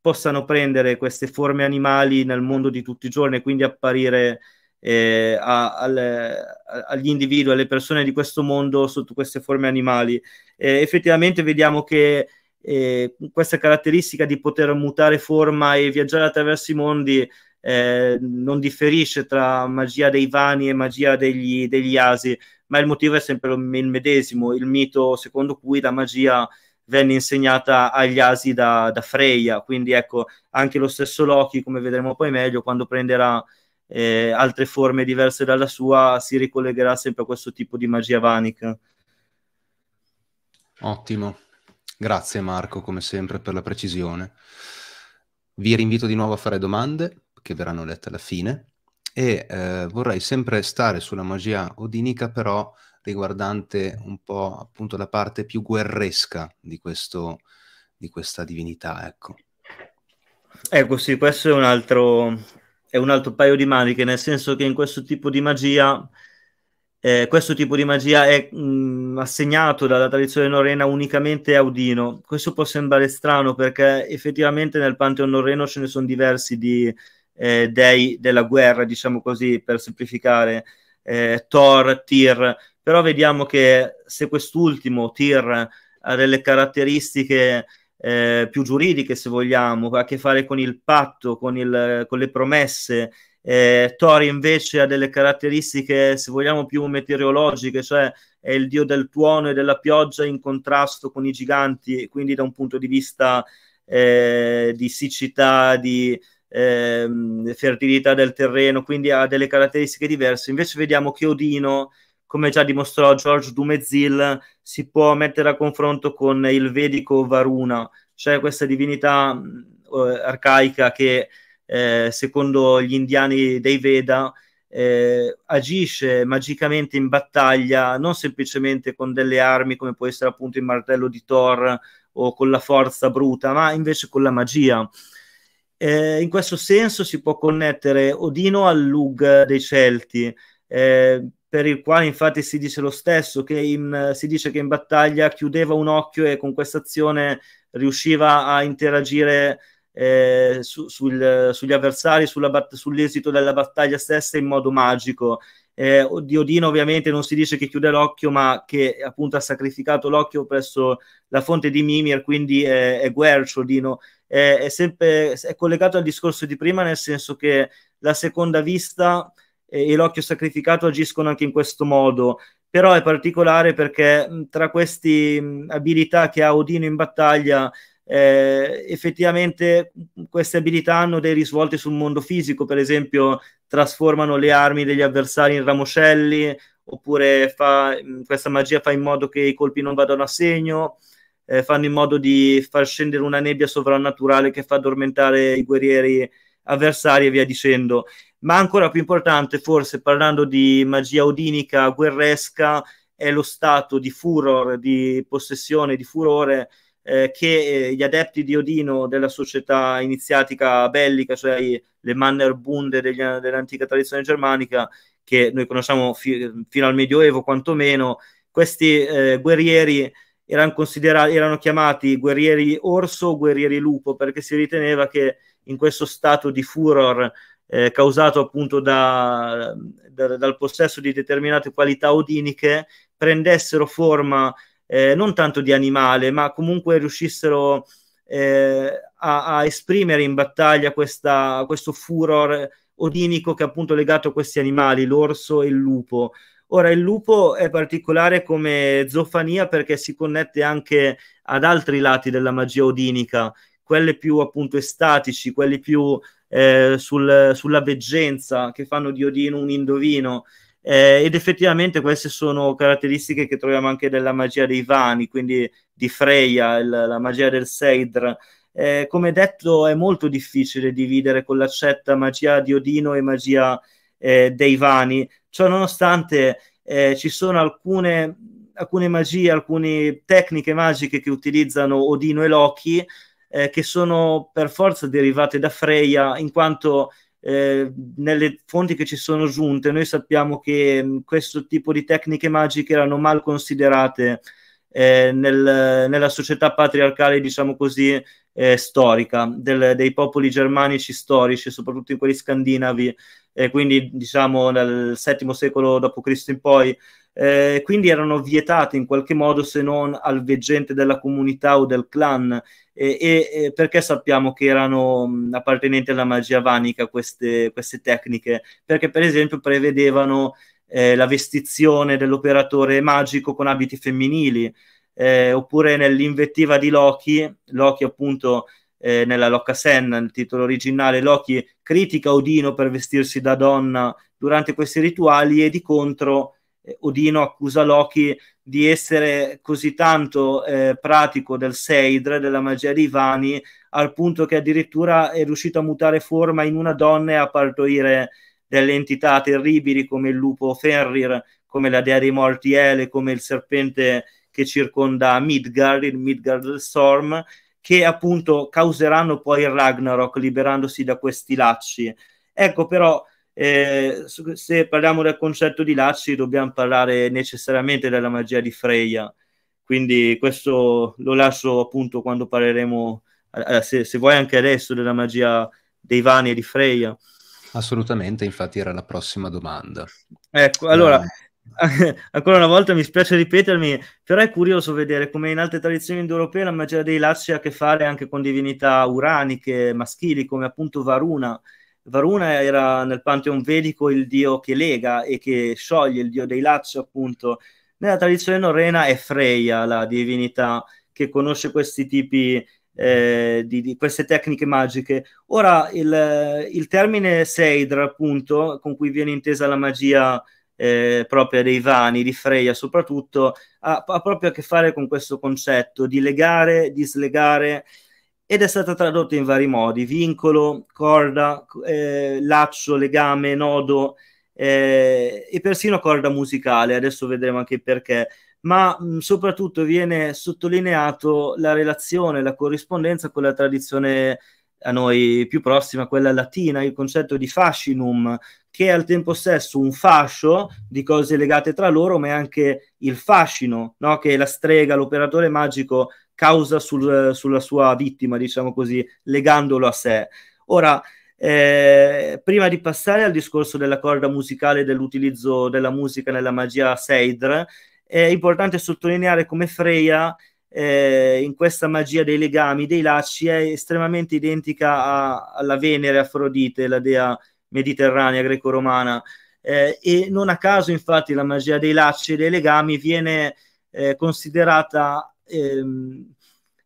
possano prendere queste forme animali nel mondo di tutti i giorni e quindi apparire eh, a, alle, agli individui, alle persone di questo mondo sotto queste forme animali. Eh, effettivamente vediamo che eh, questa caratteristica di poter mutare forma e viaggiare attraverso i mondi eh, non differisce tra magia dei vani e magia degli, degli asi ma il motivo è sempre il medesimo, il mito secondo cui la magia venne insegnata agli asi da, da Freya, quindi ecco, anche lo stesso Loki, come vedremo poi meglio, quando prenderà eh, altre forme diverse dalla sua, si ricollegherà sempre a questo tipo di magia vanica. Ottimo, grazie Marco come sempre per la precisione. Vi rinvito di nuovo a fare domande che verranno lette alla fine e eh, vorrei sempre stare sulla magia odinica, però riguardante un po' appunto la parte più guerresca di, questo, di questa divinità, ecco. Ecco sì, questo è un, altro, è un altro paio di maniche, nel senso che in questo tipo di magia... Eh, questo tipo di magia è mh, mm, assegnato dalla tradizione norrena unicamente a Odino. Questo può sembrare strano perché effettivamente nel Pantheon norreno ce ne sono diversi di, eh, dei della guerra, diciamo così, per semplificare, eh, Thor, Tyr, però vediamo che se quest'ultimo, Tyr, ha delle caratteristiche eh, più giuridiche, se vogliamo, ha a che fare con il patto, con, il, con le promesse, eh, Thor invece ha delle caratteristiche, se vogliamo, più meteorologiche, cioè è il dio del tuono e della pioggia in contrasto con i giganti, quindi da un punto di vista eh, di siccità, di ehm, fertilità del terreno, quindi ha delle caratteristiche diverse. Invece vediamo che Odino, come già dimostrò George Dumezil, si può mettere a confronto con il vedico Varuna, cioè questa divinità eh, arcaica che eh, secondo gli indiani dei Veda eh, agisce magicamente in battaglia non semplicemente con delle armi come può essere appunto il martello di Thor o con la forza bruta, ma invece con la magia. Eh, in questo senso si può connettere Odino al Lug dei Celti, eh, per il quale infatti si dice lo stesso, che in, si dice che in battaglia chiudeva un occhio e con questa azione riusciva a interagire eh, su, sul, sugli avversari, sulla, sull'esito della battaglia stessa in modo magico. Eh, di Odino ovviamente non si dice che chiude l'occhio, ma che appunto ha sacrificato l'occhio presso la fonte di Mimir, quindi è, è Guercio Odino, è, è sempre è collegato al discorso di prima, nel senso che la seconda vista e, l'occhio sacrificato agiscono anche in questo modo, però è particolare perché tra queste abilità che ha Odino in battaglia eh, effettivamente queste abilità hanno dei risvolti sul mondo fisico, per esempio trasformano le armi degli avversari in ramoscelli, oppure fa, questa magia fa in modo che i colpi non vadano a segno, eh, fanno in modo di far scendere una nebbia sovrannaturale che fa addormentare i guerrieri avversari e via dicendo. Ma ancora più importante, forse parlando di magia odinica, guerresca, è lo stato di furor, di possessione, di furore eh, che eh, gli adepti di Odino della società iniziatica bellica, cioè le Mannerbunde degli, dell'antica tradizione germanica, che noi conosciamo fi- fino al Medioevo quantomeno, questi eh, guerrieri erano, considerati, erano chiamati guerrieri orso o guerrieri lupo perché si riteneva che in questo stato di furor eh, causato appunto da, da, dal possesso di determinate qualità odiniche prendessero forma eh, non tanto di animale ma comunque riuscissero eh, a, a, esprimere in battaglia questa, questo furor odinico che è appunto legato a questi animali, l'orso e il lupo. Ora, il lupo è particolare come zoofania perché si connette anche ad altri lati della magia odinica, quelli più appunto estatici, quelli più eh, sul, sulla veggenza che fanno di Odino un indovino. Eh, ed effettivamente queste sono caratteristiche che troviamo anche della magia dei Vani, quindi di Freya, il, la magia del Seidr. Eh, come detto, è molto difficile dividere con l'accetta magia di Odino e magia eh, dei vani. Ciononostante, eh, ci sono alcune, alcune, magie, alcune tecniche magiche che utilizzano Odino e Loki eh, che sono per forza derivate da Freya in quanto eh, nelle fonti che ci sono giunte, noi sappiamo che mh, mm, questo tipo di tecniche magiche erano mal considerate eh, nel, nella società patriarcale, diciamo così, eh, storica, del, dei popoli germanici storici, soprattutto in quelli scandinavi, eh, quindi diciamo dal VII secolo d.C. in poi. Eh, quindi erano vietate in qualche modo se non al veggente della comunità o del clan, e, perché sappiamo che erano appartenenti alla magia vanica queste, queste tecniche? Perché per esempio prevedevano eh, la vestizione dell'operatore magico con abiti femminili, eh, oppure nell'invettiva di Loki, Loki appunto eh, nella Locca Senna, nel titolo originale, Loki critica Odino per vestirsi da donna durante questi rituali e di contro eh, Odino accusa Loki di essere così tanto eh, pratico del Seidr, della magia dei Vani, al punto che addirittura è riuscito a mutare forma in una donna e a partorire delle entità terribili come il lupo Fenrir, come la dea dei morti Ele, come il serpente che circonda Midgard, il Midgard Storm, che appunto causeranno poi il Ragnarok liberandosi da questi lacci. Ecco però, eh, se parliamo del concetto di lacci dobbiamo parlare necessariamente della magia di Freya, quindi questo lo lascio appunto quando parleremo, se, se vuoi anche adesso, della magia dei Vani e di Freya. Assolutamente, infatti era la prossima domanda. Ecco, allora, eh. ancora una volta mi spiace ripetermi, però è curioso vedere come in altre tradizioni indoeuropee la magia dei lacci ha a che fare anche con divinità uraniche, maschili, come appunto Varuna. Varuna era nel pantheon vedico il dio che lega e che scioglie, il dio dei lacci appunto. Nella tradizione norrena è Freya, la divinità che conosce questi tipi eh, di, di, queste tecniche magiche. Ora, il, il, termine Seidra, appunto, con cui viene intesa la magia eh, propria dei Vani, di Freya soprattutto, ha, ha, proprio a che fare con questo concetto di legare, dislegare, ed è stata tradotta in vari modi, vincolo, corda, eh, laccio, legame, nodo, eh, e persino corda musicale, adesso vedremo anche perché ma mh, soprattutto viene sottolineato la relazione, la corrispondenza con la tradizione a noi più prossima, quella latina, il concetto di fascinum, che è al tempo stesso un fascio di cose legate tra loro, ma è anche il fascino no? che la strega, l'operatore magico causa sul, sulla sua vittima, diciamo così, legandolo a sé. Ora, eh, prima di passare al discorso della corda musicale e dell'utilizzo della musica nella magia Seidr, è importante sottolineare come Freya eh, in questa magia dei legami, dei lacci, è estremamente identica a, alla Venere Afrodite, la dea mediterranea greco-romana. Eh, e non a caso, infatti, la magia dei lacci e dei legami viene eh, considerata ehm,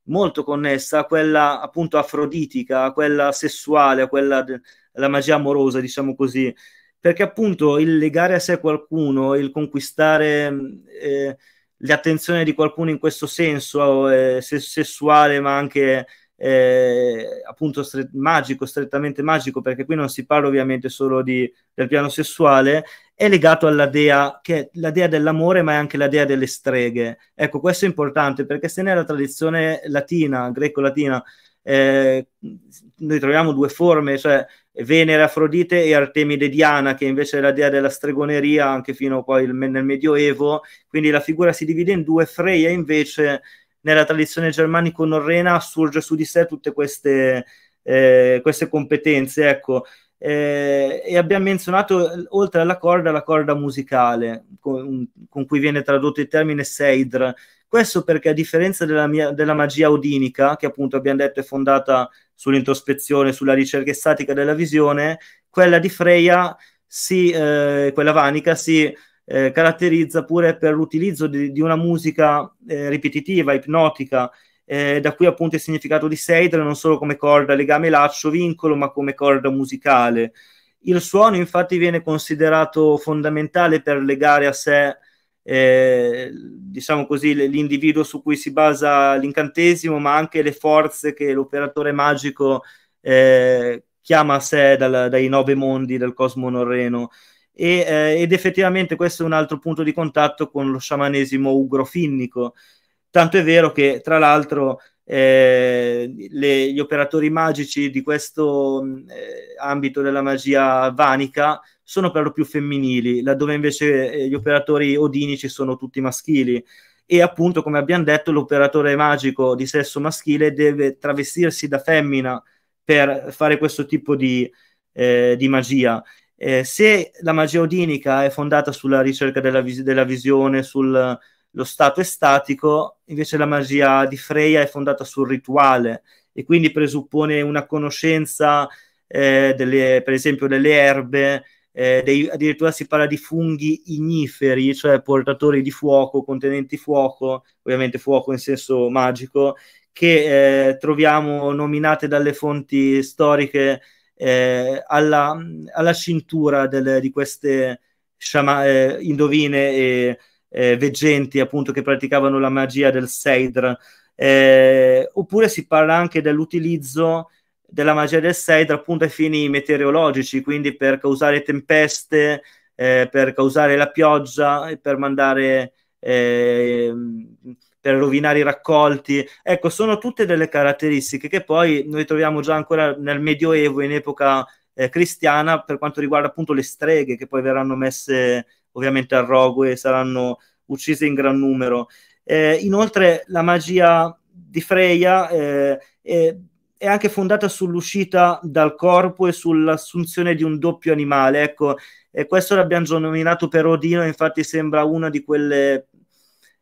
molto connessa a quella appunto afroditica, a quella sessuale, a quella de- magia amorosa, diciamo così perché appunto il legare a sé qualcuno, il conquistare mm, eh, l'attenzione di qualcuno in questo senso eh, sessuale, ma anche eh, appunto stre- magico, strettamente magico, perché qui non si parla ovviamente solo di, del piano sessuale, è legato alla dea, che è la dea dell'amore, ma è anche la dea delle streghe. Ecco, questo è importante perché se nella tradizione latina, greco-latina, eh, noi troviamo due forme, cioè Venere, Afrodite e Artemide Diana, che invece è la dea della stregoneria anche fino poi nel Medioevo. Quindi la figura si divide in due. Freya, invece, nella tradizione germanico-norrena, assurge su di sé tutte queste, eh, queste competenze. Ecco. Eh, e abbiamo menzionato oltre alla corda la corda musicale con, con cui viene tradotto il termine Seidr questo perché a differenza della, mia, della magia odinica, che appunto abbiamo detto è fondata sull'introspezione, sulla ricerca estatica della visione, quella di Freya, si, eh, quella vanica, si eh, caratterizza pure per l'utilizzo di, di una musica eh, ripetitiva, ipnotica, eh, da cui appunto il significato di Seidra non solo come corda legame laccio vincolo, ma come corda musicale. Il suono infatti viene considerato fondamentale per legare a sé eh, diciamo così, l'individuo su cui si basa l'incantesimo, ma anche le forze che l'operatore magico eh, chiama a sé dal, dai nove mondi del cosmo norreno. E, eh, ed effettivamente questo è un altro punto di contatto con lo sciamanesimo ugrofinnico. Tanto è vero che, tra l'altro, eh, le, gli operatori magici di questo mm, eh, ambito della magia vanica sono per lo più femminili, laddove invece eh, gli operatori odinici sono tutti maschili. E appunto, come abbiamo detto, l'operatore magico di sesso maschile deve travestirsi da femmina per fare questo tipo di, eh, di magia. Eh, se la magia odinica è fondata sulla ricerca della, vis- della visione, sullo stato estatico, invece la magia di Freya è fondata sul rituale e quindi presuppone una conoscenza eh, delle, per esempio delle erbe, eh, dei, addirittura si parla di funghi igniferi, cioè portatori di fuoco, contenenti fuoco, ovviamente fuoco in senso magico, che eh, troviamo nominate dalle fonti storiche eh, alla, alla, cintura delle, di queste sciama, eh, indovine e eh, veggenti appunto che praticavano la magia del Seidr. Eh, oppure si parla anche dell'utilizzo della magia del 6 dal punto ai fini meteorologici, quindi per causare tempeste, eh, per causare la pioggia, eh, per mandare eh, per rovinare i raccolti. Ecco, sono tutte delle caratteristiche che poi noi troviamo già ancora nel Medioevo, in epoca eh, cristiana, per quanto riguarda appunto le streghe, che poi verranno messe ovviamente a rogo e saranno uccise in gran numero. Eh, inoltre, la magia di Freya eh, è anche fondata sull'uscita dal corpo e sull'assunzione di un doppio animale. Ecco, e questo l'abbiamo già nominato per Odino, infatti sembra uno di, quelle,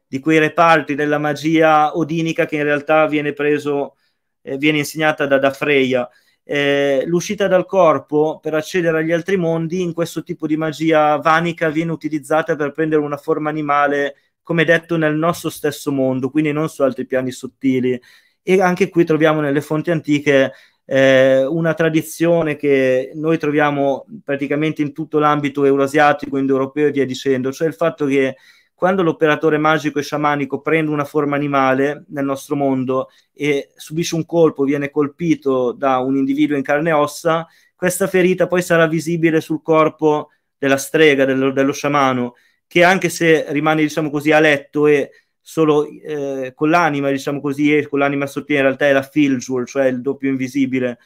di quei reparti della magia odinica che in realtà viene preso, eh, viene insegnata da, da Freya. Eh, l'uscita dal corpo per accedere agli altri mondi in questo tipo di magia vanica viene utilizzata per prendere una forma animale, come detto, nel nostro stesso mondo, quindi non su altri piani sottili. E anche qui troviamo nelle fonti antiche eh, una tradizione che noi troviamo praticamente in tutto l'ambito euroasiatico, indoeuropeo e via dicendo, cioè il fatto che quando l'operatore magico e sciamanico prende una forma animale nel nostro mondo e subisce un colpo, viene colpito da un individuo in carne e ossa, questa ferita poi sarà visibile sul corpo della strega, dello, dello sciamano, che anche se rimane, diciamo così, a letto e solo eh, con l'anima, diciamo così, e con l'anima sottile in realtà è la Filjul, cioè il doppio invisibile,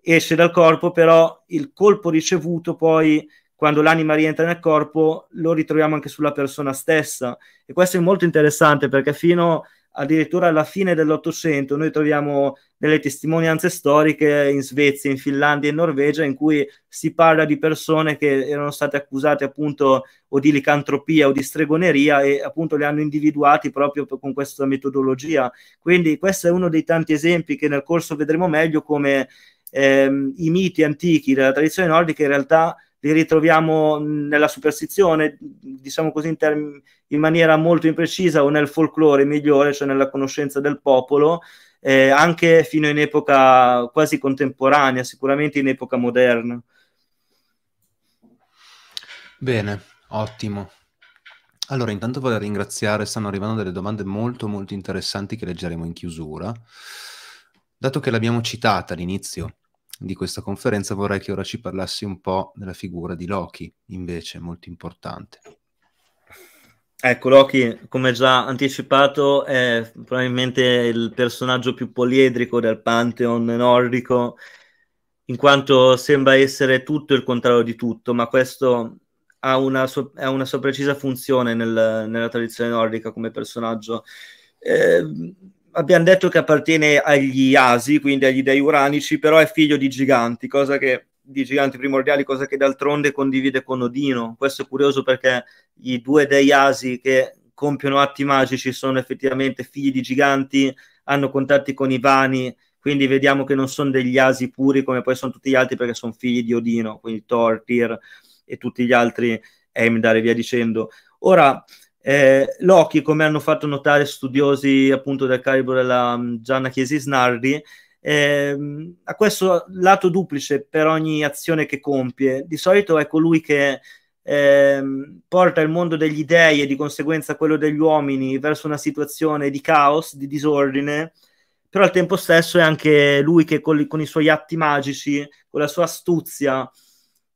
esce dal corpo, però il colpo ricevuto poi quando l'anima rientra nel corpo lo ritroviamo anche sulla persona stessa e questo è molto interessante perché fino a addirittura alla fine dell'Ottocento noi troviamo delle testimonianze storiche in Svezia, in Finlandia e in Norvegia in cui si parla di persone che erano state accusate appunto o di licantropia o di stregoneria e appunto le hanno individuati proprio con questa metodologia. Quindi questo è uno dei tanti esempi che nel corso vedremo meglio come ehm, i miti antichi della tradizione nordica in realtà li ritroviamo nella superstizione, diciamo così in, term- in maniera molto imprecisa o nel folklore migliore, cioè nella conoscenza del popolo, eh, anche fino in epoca quasi contemporanea, sicuramente in epoca moderna. Bene, ottimo. Allora, intanto vorrei ringraziare, stanno arrivando delle domande molto molto interessanti che leggeremo in chiusura. Dato che l'abbiamo citata all'inizio, di questa conferenza, vorrei che ora ci parlassi un po' della figura di Loki, invece, molto importante. Ecco, Loki, come già anticipato, è probabilmente il personaggio più poliedrico del Pantheon nordico, in quanto sembra essere tutto il contrario di tutto, ma questo ha una, so- ha una sua precisa funzione nel, nella tradizione nordica come personaggio. Eh, abbiamo detto che appartiene agli Asi, quindi agli dei uranici, però è figlio di giganti, cosa che di giganti primordiali, cosa che d'altronde condivide con Odino. Questo è curioso perché i due dei Asi che compiono atti magici sono effettivamente figli di giganti, hanno contatti con i vani, quindi vediamo che non sono degli Asi puri come poi sono tutti gli altri perché sono figli di Odino, quindi Thor, Tyr e tutti gli altri Emdar e via dicendo. Ora, eh, Loki, come hanno fatto notare studiosi appunto del calibro della mm, Gianna Chiesi Snardi, eh, ha questo lato duplice per ogni azione che compie. Di solito è colui che eh, porta il mondo degli dei e di conseguenza quello degli uomini verso una situazione di caos, di disordine, però al tempo stesso è anche lui che con, con i suoi atti magici, con la sua astuzia,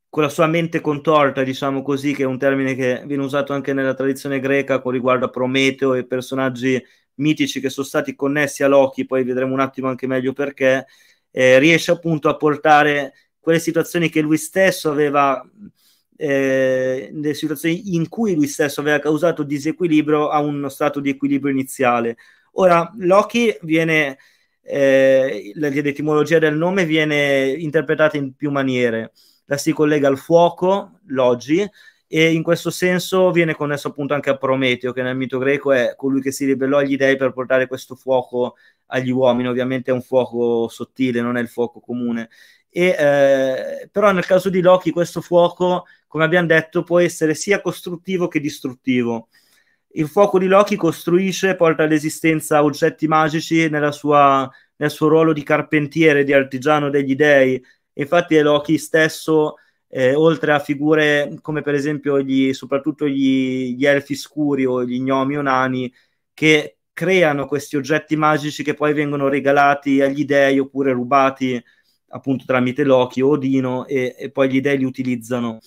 con la sua mente contorta, diciamo così, che è un termine che viene usato anche nella tradizione greca con riguardo a Prometeo e personaggi mitici che sono stati connessi a Loki, poi vedremo un attimo anche meglio perché, eh, riesce appunto a portare quelle situazioni che lui stesso aveva, eh, le situazioni in cui lui stesso aveva causato disequilibrio a uno stato di equilibrio iniziale. Ora, Loki viene, eh, l'etimologia del nome viene interpretata in più maniere la si collega al fuoco, l'oggi, e in questo senso viene connesso appunto anche a Prometeo, che nel mito greco è colui che si ribellò agli dèi per portare questo fuoco agli uomini. Ovviamente è un fuoco sottile, non è il fuoco comune. E, eh, però nel caso di Loki questo fuoco, come abbiamo detto, può essere sia costruttivo che distruttivo. Il fuoco di Loki costruisce porta all'esistenza oggetti magici nella sua, nel suo ruolo di carpentiere, di artigiano degli dèi, Infatti Loki stesso, eh, oltre a figure come per esempio gli, soprattutto gli, gli, elfi scuri o gli gnomi o nani, che creano questi oggetti magici che poi vengono regalati agli dei oppure rubati appunto tramite Loki o Odino e, e poi gli dei li utilizzano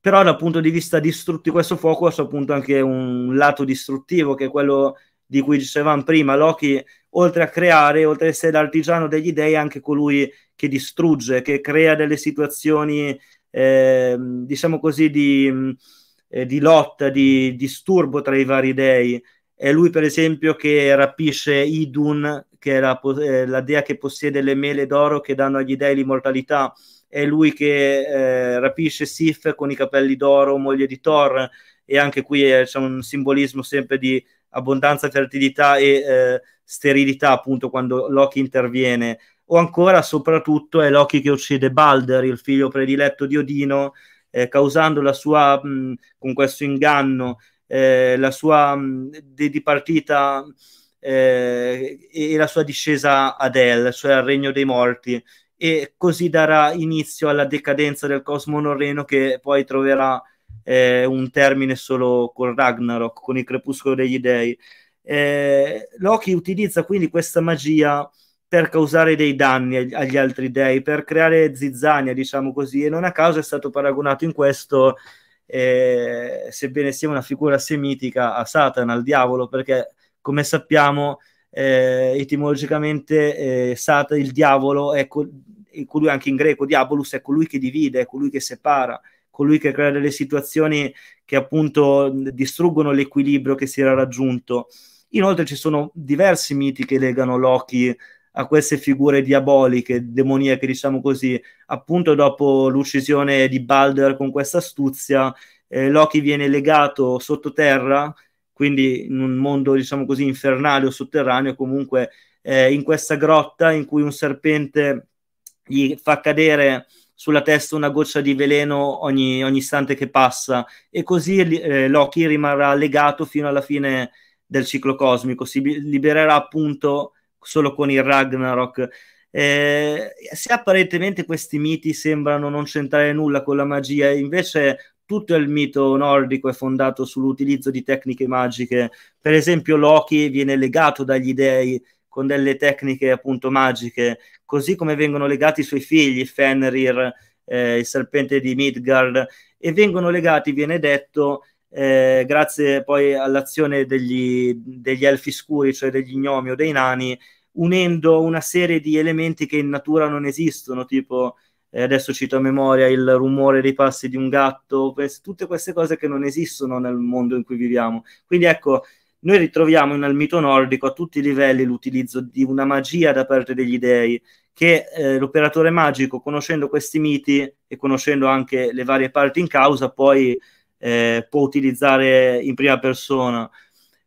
però dal punto di vista distruttivo questo focus ha appunto anche un lato distruttivo che è quello di cui dicevamo prima Loki oltre a creare oltre a essere l'artigiano degli dei è anche colui che distrugge, che crea delle situazioni, eh, diciamo così, di, eh, di lotta, di disturbo tra i vari dei. È lui, per esempio, che rapisce Idun, che è la, eh, la dea che possiede le mele d'oro che danno agli dei l'immortalità. È lui che eh, rapisce Sif con i capelli d'oro, moglie di Thor. E anche qui eh, c'è un simbolismo sempre di abbondanza, fertilità e eh, sterilità, appunto, quando Loki interviene o ancora soprattutto è Loki che uccide Balder, il figlio prediletto di Odino, eh, causando la sua, mh, con questo inganno, eh, la sua mh, di, partita eh, e la sua discesa ad El, cioè al regno dei morti, e così darà inizio alla decadenza del cosmo norreno che poi troverà eh, un termine solo con Ragnarok, con il crepuscolo degli dei. Eh, Loki utilizza quindi questa magia per causare dei danni agli altri dei, per creare zizzania, diciamo così, e non a caso è stato paragonato in questo, eh, sebbene sia una figura semitica, a Satana, al diavolo, perché come sappiamo eh, etimologicamente eh, Satana, il diavolo, è col- colui anche in greco, diabolus, è colui che divide, è colui che separa, colui che crea delle situazioni che appunto distruggono l'equilibrio che si era raggiunto. Inoltre ci sono diversi miti che legano Loki a queste figure diaboliche, demoniache, diciamo così, appunto dopo l'uccisione di Balder con questa astuzia, eh, Loki viene legato sottoterra, quindi in un mondo, diciamo così, infernale o sotterraneo, comunque eh, in questa grotta in cui un serpente gli fa cadere sulla testa una goccia di veleno ogni, ogni istante che passa e così eh, Loki rimarrà legato fino alla fine del ciclo cosmico, si libererà appunto solo con il Ragnarok. Eh, se apparentemente questi miti sembrano non c'entrare nulla con la magia, invece tutto il mito nordico è fondato sull'utilizzo di tecniche magiche. Per esempio, Loki viene legato dagli dei con delle tecniche appunto magiche, così come vengono legati i suoi figli, Fenrir, eh, il serpente di Midgard, e vengono legati, viene detto, eh, grazie poi all'azione degli, degli, elfi scuri, cioè degli gnomi o dei nani, unendo una serie di elementi che in natura non esistono, tipo eh, adesso cito a memoria il rumore dei passi di un gatto, queste, tutte queste cose che non esistono nel mondo in cui viviamo. Quindi ecco, noi ritroviamo nel mito nordico a tutti i livelli l'utilizzo di una magia da parte degli dei che eh, l'operatore magico, conoscendo questi miti e conoscendo anche le varie parti in causa, poi eh, può utilizzare in prima persona.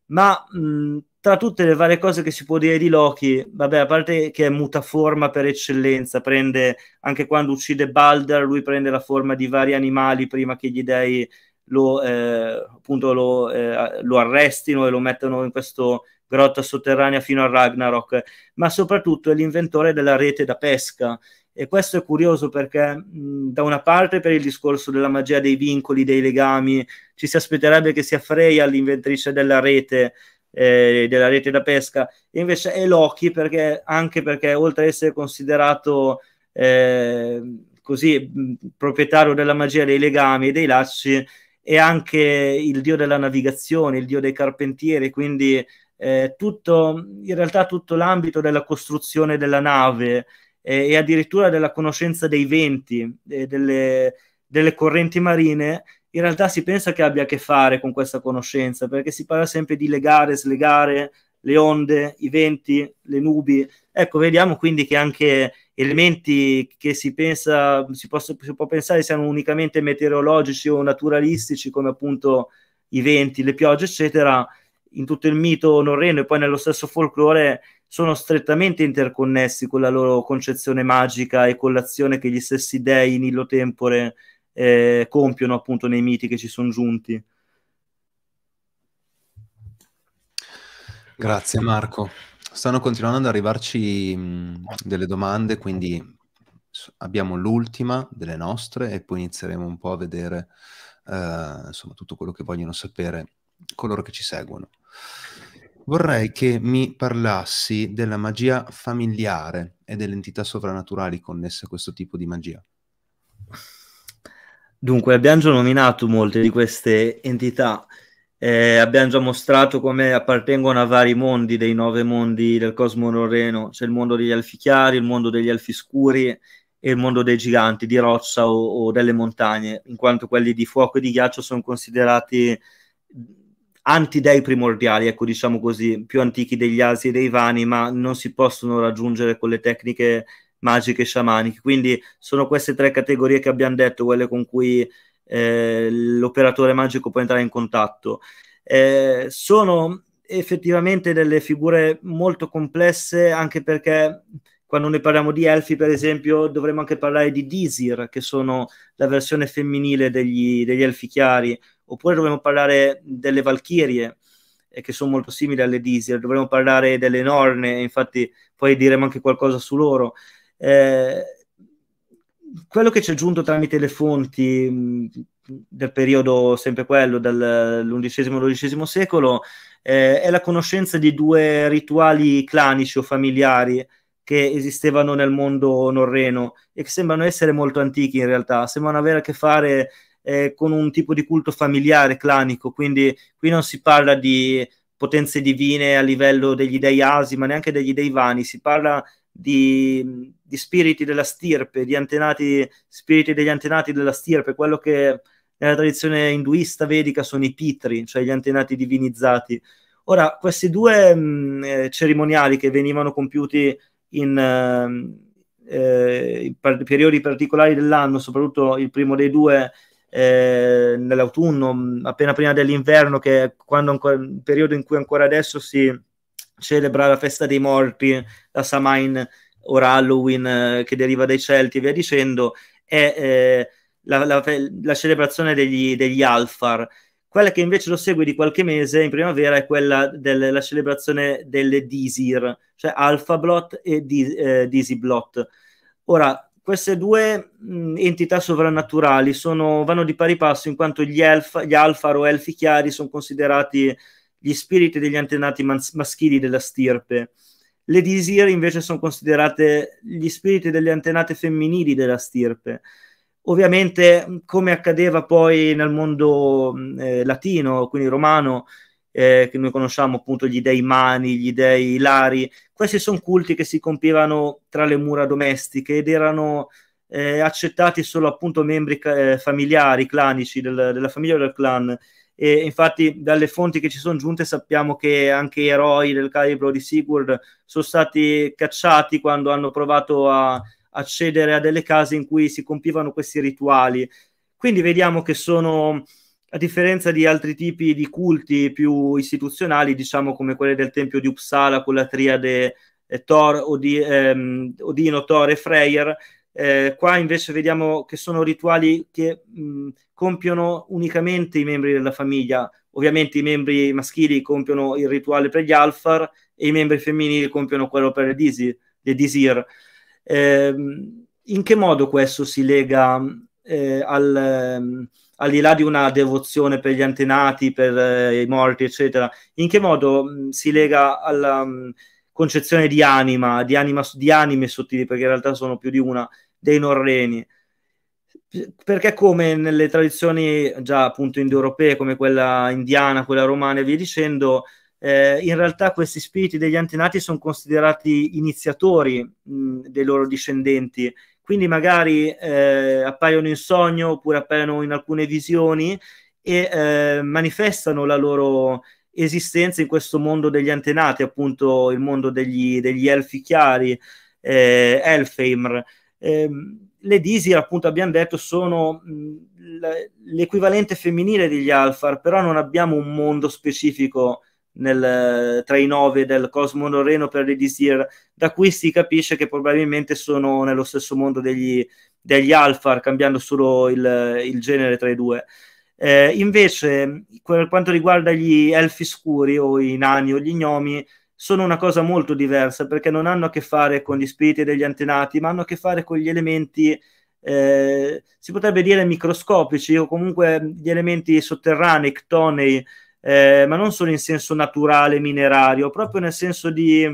Ma mh, tra tutte le varie cose che si può dire di Loki, vabbè, a parte che è mutaforma per eccellenza, prende anche quando uccide Balder, lui prende la forma di vari animali prima che gli dei lo, eh, appunto lo, eh, lo arrestino e lo mettano in questa grotta sotterranea fino a Ragnarok, ma soprattutto è l'inventore della rete da pesca e questo è curioso perché, mh, da una parte, per il discorso della magia dei vincoli, dei legami, ci si aspetterebbe che sia Freya l'inventrice della rete, eh, della rete da pesca, e invece è Loki perché, anche perché, oltre ad essere considerato eh, così mh, proprietario della magia dei legami e dei lacci, è anche il dio della navigazione, il dio dei carpentieri, quindi eh, tutto, in realtà tutto l'ambito della costruzione della nave eh, e addirittura della conoscenza dei venti e eh, delle, delle correnti marine, in realtà si pensa che abbia a che fare con questa conoscenza, perché si parla sempre di legare, slegare le onde, i venti, le nubi. Ecco, vediamo quindi che anche elementi che si pensa, si, possa, si può pensare siano unicamente meteorologici o naturalistici, come appunto i venti, le piogge, eccetera, in tutto il mito norreno e poi nello stesso folklore sono strettamente interconnessi con la loro concezione magica e con l'azione che gli stessi dei in illo tempore eh, compiono appunto nei miti che ci sono giunti. Grazie Marco. Stanno continuando ad arrivarci mh, delle domande, quindi abbiamo l'ultima delle nostre e poi inizieremo un po' a vedere eh, insomma tutto quello che vogliono sapere coloro che ci seguono. Vorrei che mi parlassi della magia familiare e delle entità sovrannaturali connesse a questo tipo di magia. Dunque, abbiamo già nominato molte di queste entità, eh, abbiamo già mostrato come appartengono a vari mondi dei nove mondi del cosmo norreno, c'è il mondo degli elfi chiari, il mondo degli elfi scuri e il mondo dei giganti, di roccia o, o delle montagne, in quanto quelli di fuoco e di ghiaccio sono considerati antidei primordiali, ecco diciamo così, più antichi degli Asi e dei Vani, ma non si possono raggiungere con le tecniche magiche e sciamaniche. Quindi sono queste tre categorie che abbiamo detto, quelle con cui eh, l'operatore magico può entrare in contatto. Eh, sono effettivamente delle figure molto complesse, anche perché quando ne parliamo di elfi, per esempio, dovremmo anche parlare di Disir, che sono la versione femminile degli, degli elfi chiari, oppure dovremmo parlare delle Valchirie eh, che sono molto simili alle Disney, dovremmo parlare delle Norne, infatti poi diremo anche qualcosa su loro. Eh, quello che ci è giunto tramite le fonti mh, del periodo sempre quello, dall'undicesimo all'undicesimo secolo, eh, è la conoscenza di due rituali clanici o familiari che esistevano nel mondo norreno e che sembrano essere molto antichi in realtà, sembrano avere a che fare eh, con un tipo di culto familiare clanico, quindi qui non si parla di potenze divine a livello degli dei asi, ma neanche degli dei vani, si parla di, di spiriti della stirpe, di antenati, spiriti degli antenati della stirpe, quello che nella tradizione induista vedica sono i pitri, cioè gli antenati divinizzati. Ora, questi due mh, mm, eh, cerimoniali che venivano compiuti in ehm, eh, per periodi particolari dell'anno, soprattutto il primo dei due eh, nell'autunno, mm, appena prima dell'inverno, che è quando ancora, un periodo in cui ancora adesso si celebra la festa dei morti, la Samain ora Halloween eh, che deriva dai Celti e via dicendo, è eh, la, la, la, celebrazione degli, degli Alfar. Quella che invece lo segue di qualche mese in primavera è quella della celebrazione delle Disir, cioè Alphablot e Di, eh, Ora, queste due mh, mm, entità sovrannaturali sono, vanno di pari passo in quanto gli, elf, gli alfar o elfi chiari sono considerati gli spiriti degli antenati mas- maschili della stirpe. Le disir invece sono considerate gli spiriti delle antenate femminili della stirpe. Ovviamente, come accadeva poi nel mondo mm, eh, latino, quindi romano, eh, che noi conosciamo appunto gli dei Mani, gli dei Lari, questi sono culti che si compivano tra le mura domestiche ed erano eh, accettati solo appunto membri eh, familiari, clanici del, della famiglia o del clan. E infatti dalle fonti che ci sono giunte sappiamo che anche gli eroi del calibro di Sigurd sono stati cacciati quando hanno provato a accedere a delle case in cui si compivano questi rituali. Quindi vediamo che sono a differenza di altri tipi di culti più istituzionali, diciamo come quelli del Tempio di Uppsala, con la triade eh, Thor, Odi, ehm, Odino, Thor e Freyr, eh, qua invece vediamo che sono rituali che mh, compiono unicamente i membri della famiglia. Ovviamente i membri maschili compiono il rituale per gli Alfar e i membri femminili compiono quello per le, Disir. Eh, in che modo questo si lega eh, al, ehm, al di là di una devozione per gli antenati, per eh, i morti, eccetera, in che modo mh, si lega alla mh, concezione di anima, di anima, di anime sottili, perché in realtà sono più di una, dei norreni? Perché come nelle tradizioni già appunto indoeuropee, come quella indiana, quella romana e via dicendo, eh, in realtà questi spiriti degli antenati sono considerati iniziatori mh, dei loro discendenti quindi magari eh, appaiono in sogno oppure appaiono in alcune visioni e eh, manifestano la loro esistenza in questo mondo degli antenati, appunto il mondo degli, degli elfi chiari, eh, Elfheimr. Eh, le Disir, appunto, abbiamo detto, sono l'equivalente femminile degli Alfar, però non abbiamo un mondo specifico nel, tra i nove del Cosmo Noreno per le Disir. Da qui si capisce che probabilmente sono nello stesso mondo degli, degli Alfar, cambiando solo il, il, genere tra i due. Eh, invece, per quanto riguarda gli elfi scuri o i nani o gli gnomi, sono una cosa molto diversa perché non hanno a che fare con gli spiriti degli antenati, ma hanno a che fare con gli elementi eh, si potrebbe dire microscopici o comunque gli elementi sotterranei, ctonei, eh, ma non solo in senso naturale, minerario, proprio nel senso di,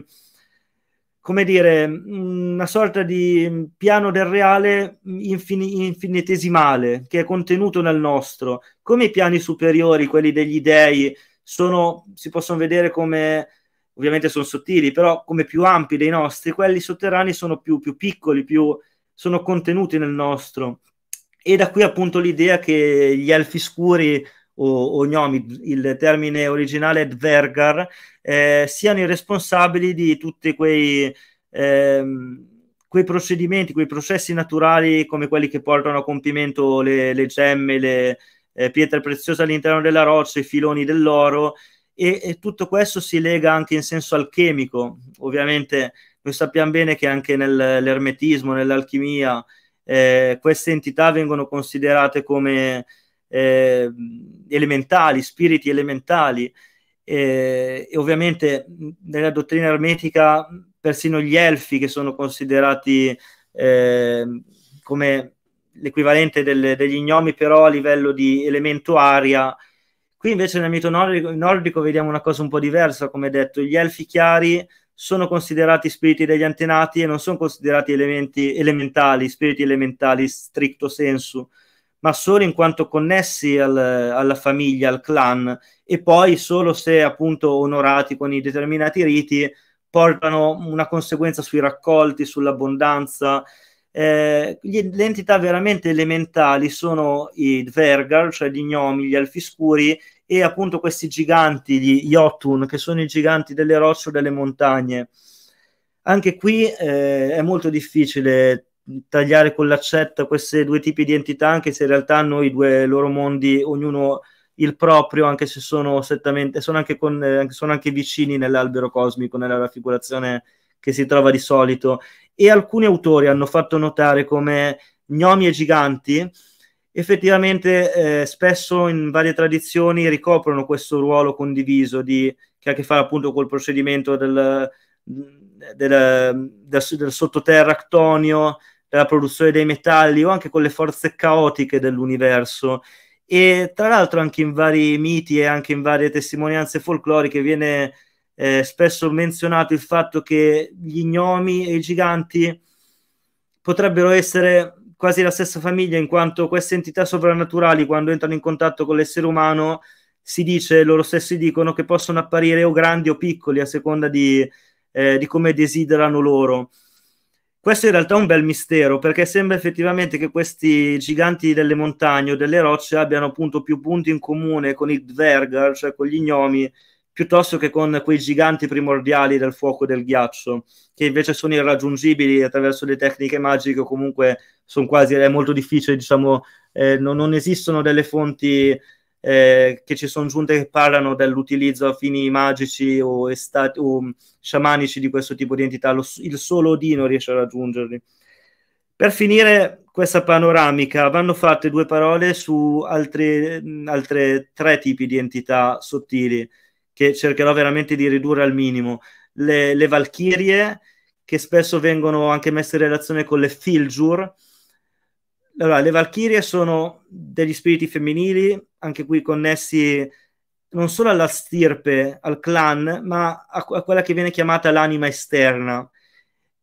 come dire, una sorta di piano del reale infin- infinitesimale che è contenuto nel nostro. Come i piani superiori, quelli degli dei, sono, si possono vedere come ovviamente sono sottili, però come più ampi dei nostri, quelli sotterranei sono più, più, piccoli, più, sono contenuti nel nostro. E da qui appunto l'idea che gli elfi scuri o, o gnomi, il termine originale è dvergar, eh, siano i responsabili di tutti quei, ehm, quei, procedimenti, quei processi naturali come quelli che portano a compimento le, le gemme, le eh, pietre preziose all'interno della roccia, i filoni dell'oro e, e tutto questo si lega anche in senso alchemico, ovviamente noi sappiamo bene che anche nell'ermetismo, nell'alchimia, eh, queste entità vengono considerate come eh, elementali, spiriti elementali. Eh, e ovviamente nella dottrina ermetica persino gli elfi che sono considerati eh, come l'equivalente del, degli gnomi però a livello di elemento aria qui invece nel mito nordico, nordico, vediamo una cosa un po' diversa come detto gli elfi chiari sono considerati spiriti degli antenati e non sono considerati elementi elementali spiriti elementali stricto sensu ma solo in quanto connessi al, alla famiglia, al clan, e poi solo se appunto onorati con i determinati riti portano una conseguenza sui raccolti, sull'abbondanza. Eh, le entità veramente elementali sono i Dvergar, cioè gli gnomi, gli elfi scuri, e appunto questi giganti, gli Jotun, che sono i giganti delle rocce o delle montagne. Anche qui eh, è molto difficile tagliare con l'accetta questi due tipi di entità, anche se in realtà hanno i due loro mondi, ognuno il proprio, anche se sono strettamente, sono anche, con, eh, sono anche vicini nell'albero cosmico, nella raffigurazione che si trova di solito. E alcuni autori hanno fatto notare come gnomi e giganti effettivamente eh, spesso in varie tradizioni ricoprono questo ruolo condiviso di, che ha a che fare appunto col procedimento del, del, del, del sottoterra actonio, della produzione dei metalli o anche con le forze caotiche dell'universo. E tra l'altro anche in vari miti e anche in varie testimonianze folcloriche viene eh, spesso menzionato il fatto che gli gnomi e i giganti potrebbero essere quasi la stessa famiglia in quanto queste entità sovrannaturali quando entrano in contatto con l'essere umano si dice, loro stessi dicono che possono apparire o grandi o piccoli a seconda di, eh, di come desiderano loro. Questo in realtà è un bel mistero perché sembra effettivamente che questi giganti delle montagne o delle rocce abbiano appunto più punti in comune con i Dvergar, cioè con gli gnomi, piuttosto che con quei giganti primordiali del fuoco e del ghiaccio, che invece sono irraggiungibili attraverso le tecniche magiche o comunque sono quasi, è molto difficile, diciamo, eh, non, non esistono delle fonti eh, che ci sono giunte che parlano dell'utilizzo a fini magici o, estati, o mm, sciamanici di questo tipo di entità, Lo, il solo Odino riesce a raggiungerli. Per finire questa panoramica vanno fatte due parole su altri mm, altre tre tipi di entità sottili che cercherò veramente di ridurre al minimo. Le, le Valchirie, che spesso vengono anche messe in relazione con le Filgiur, allora, le Valchirie sono degli spiriti femminili, anche qui connessi non solo alla stirpe, al clan, ma a, a quella che viene chiamata l'anima esterna.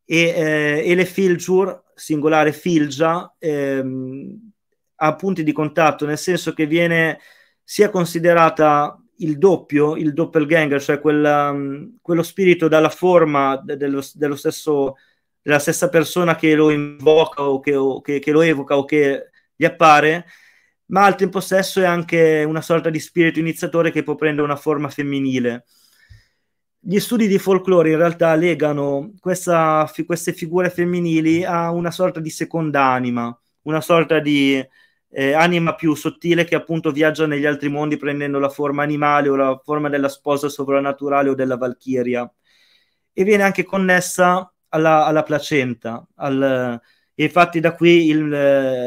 E, eh, e le Filgiur, singolare Filgia, ehm, ha punti di contatto, nel senso che viene sia considerata il doppio, il doppelganger, cioè quella, mm, quello spirito dalla forma dello, dello stesso la stessa persona che lo invoca o che, o che, che lo evoca o che gli appare, ma al tempo stesso è anche una sorta di spirito iniziatore che può prendere una forma femminile. Gli studi di folklore in realtà legano questa, f- queste figure femminili a una sorta di seconda anima, una sorta di eh, anima più sottile che appunto viaggia negli altri mondi prendendo la forma animale o la forma della sposa sovrannaturale o della valchiria. E viene anche connessa alla, alla placenta. Al, e infatti da qui il,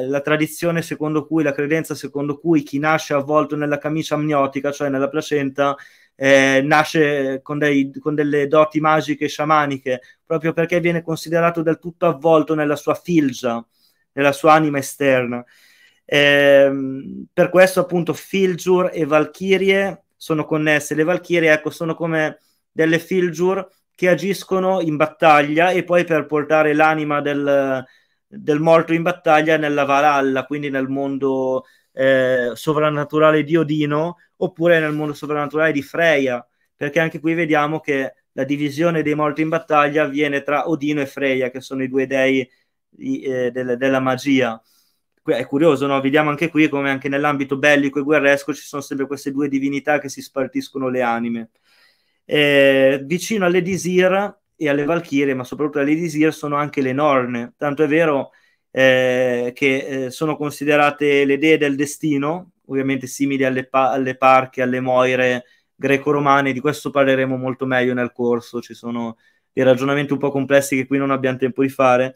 la tradizione secondo cui, la credenza secondo cui chi nasce avvolto nella camicia amniotica, cioè nella placenta, eh, nasce con, dei, con, delle doti magiche sciamaniche, proprio perché viene considerato del tutto avvolto nella sua filgia, nella sua anima esterna. Eh, per questo appunto Filgiur e Valchirie sono connesse. Le Valchirie, ecco, sono come delle Filgiur che agiscono in battaglia e poi per portare l'anima del, del morto in battaglia nella Valhalla, quindi nel mondo eh, sovrannaturale di Odino oppure nel mondo sovrannaturale di Freya, perché anche qui vediamo che la divisione dei morti in battaglia avviene tra Odino e Freya, che sono i due dei eh, del, della magia. È curioso, no? Vediamo anche qui come anche nell'ambito bellico e guerresco ci sono sempre queste due divinità che si spartiscono le anime. Eh, vicino alle Disir e alle Valchirie, ma soprattutto alle Disir, sono anche le Norne. Tanto è vero eh, che eh, sono considerate le dee del destino, ovviamente simili alle, pa- alle parche, alle moire greco-romane. Di questo parleremo molto meglio nel corso. Ci sono dei ragionamenti un po' complessi che qui non abbiamo tempo di fare.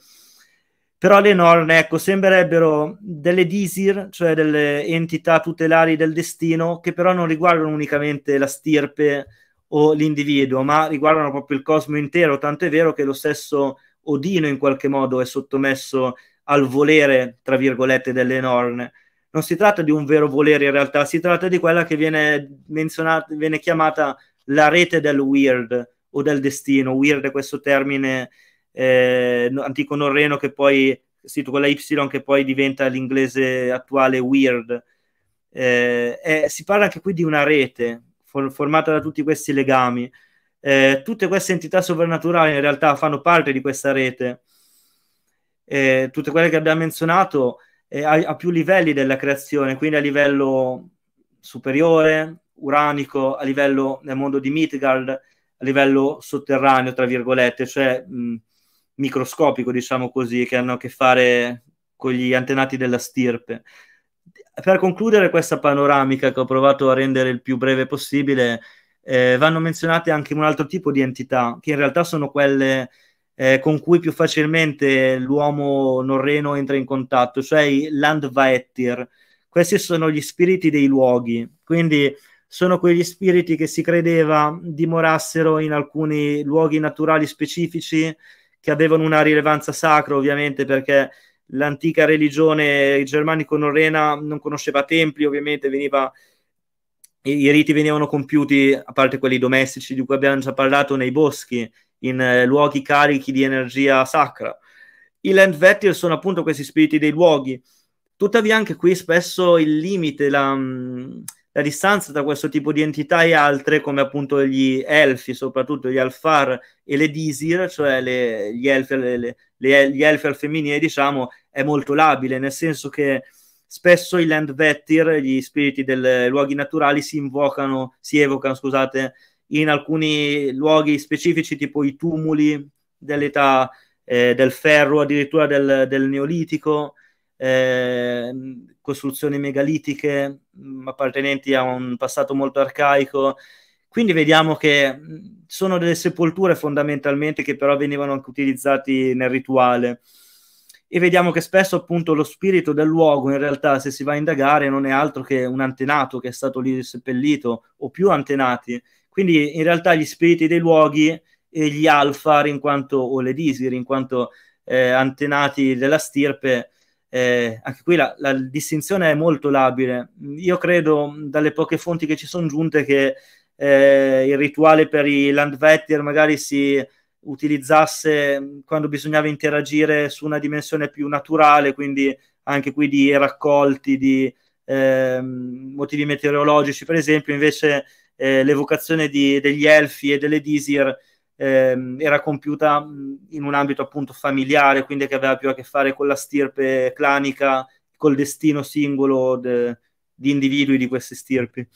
Però le norme, ecco, sembrerebbero delle disir, cioè delle entità tutelari del destino, che però non riguardano unicamente la stirpe o l'individuo, ma riguardano proprio il cosmo intero, tanto è vero che lo stesso Odino in qualche modo è sottomesso al volere, tra virgolette, delle norme. Non si tratta di un vero volere in realtà, si tratta di quella che viene menzionata, viene chiamata la rete del weird o del destino. Weird è questo termine eh, antico norreno che poi, sito con la Y, che poi diventa l'inglese attuale weird. Eh, è, eh, si parla anche qui di una rete, for- formata da tutti questi legami. Eh, tutte queste entità sovrannaturali in realtà fanno parte di questa rete. Eh, tutte quelle che abbiamo menzionato eh, a, a, più livelli della creazione, quindi a livello superiore, uranico, a livello nel mondo di Midgard, a livello sotterraneo, tra virgolette, cioè mh, microscopico, diciamo così, che hanno a che fare con gli antenati della stirpe per concludere questa panoramica che ho provato a rendere il più breve possibile, eh, vanno menzionate anche un altro tipo di entità, che in realtà sono quelle eh, con cui più facilmente l'uomo norreno entra in contatto, cioè i Landvaettir. Questi sono gli spiriti dei luoghi, quindi sono quegli spiriti che si credeva dimorassero in alcuni luoghi naturali specifici che avevano una rilevanza sacra, ovviamente, perché l'antica religione germanico-norrena non conosceva templi, ovviamente veniva, i, i, riti venivano compiuti, a parte quelli domestici di cui abbiamo già parlato, nei boschi, in eh, luoghi carichi di energia sacra. I Landvettir sono appunto questi spiriti dei luoghi. Tuttavia anche qui spesso il limite, la, la distanza tra questo tipo di entità e altre, come appunto gli elfi, soprattutto gli alfar e le disir, cioè le, gli, elfi, le, le, gli, elfi, al femminile, diciamo, è molto labile, nel senso che spesso i land vettir, gli spiriti dei luoghi naturali, si invocano, si evocano, scusate, in alcuni luoghi specifici, tipo i tumuli dell'età eh, del ferro, addirittura del, del neolitico, eh, costruzioni megalitiche appartenenti a un passato molto arcaico. Quindi vediamo che sono delle sepolture fondamentalmente che però venivano anche utilizzate nel rituale. E vediamo che spesso appunto lo spirito del luogo in realtà se si va a indagare non è altro che un antenato che è stato lì seppellito o più antenati. Quindi in realtà gli spiriti dei luoghi e gli alfar in quanto o le disir in quanto eh, antenati della stirpe eh, anche qui la, la, distinzione è molto labile. Io credo, dalle poche fonti che ci sono giunte, che eh, il rituale per i Landvettir magari si utilizzasse quando bisognava interagire su una dimensione più naturale, quindi anche qui di raccolti, di eh, motivi meteorologici, per esempio, invece eh, l'evocazione di, degli elfi e delle disir ehm, era compiuta in un ambito appunto familiare, quindi che aveva più a che fare con la stirpe clanica, col destino singolo de, di individui di queste stirpi.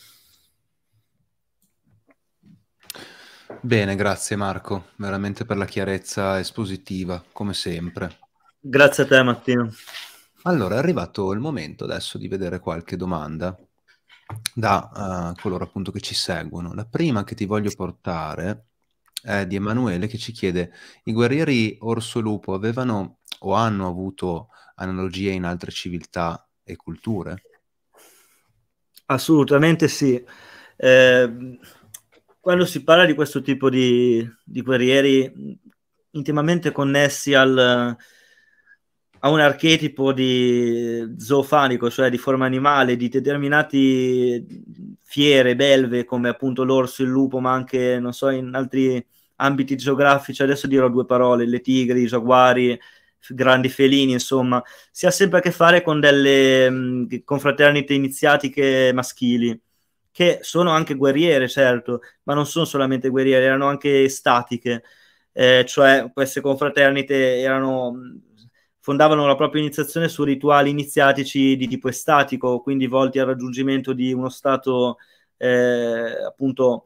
Bene, grazie Marco, veramente per la chiarezza espositiva, come sempre. Grazie a te Mattino. Allora, è arrivato il momento adesso di vedere qualche domanda da uh, coloro appunto che ci seguono. La prima che ti voglio portare eh, di Emanuele che ci chiede, i guerrieri orso lupo avevano o hanno avuto analogie in altre civiltà e culture? Assolutamente sì. Eh, quando si parla di questo tipo di, di guerrieri intimamente connessi al, a un archetipo di zoofanico, cioè di forma animale, di determinate fiere, belve, come appunto l'orso, il lupo, ma anche, non so, in altri ambiti geografici, adesso dirò due parole, le tigri, i giaguari, grandi felini, insomma, si ha sempre a che fare con delle confraternite iniziatiche maschili, che sono anche guerriere, certo, ma non sono solamente guerriere, erano anche statiche, eh, cioè queste confraternite erano fondavano la propria iniziazione su rituali iniziatici di tipo estatico, quindi volti al raggiungimento di uno stato eh, appunto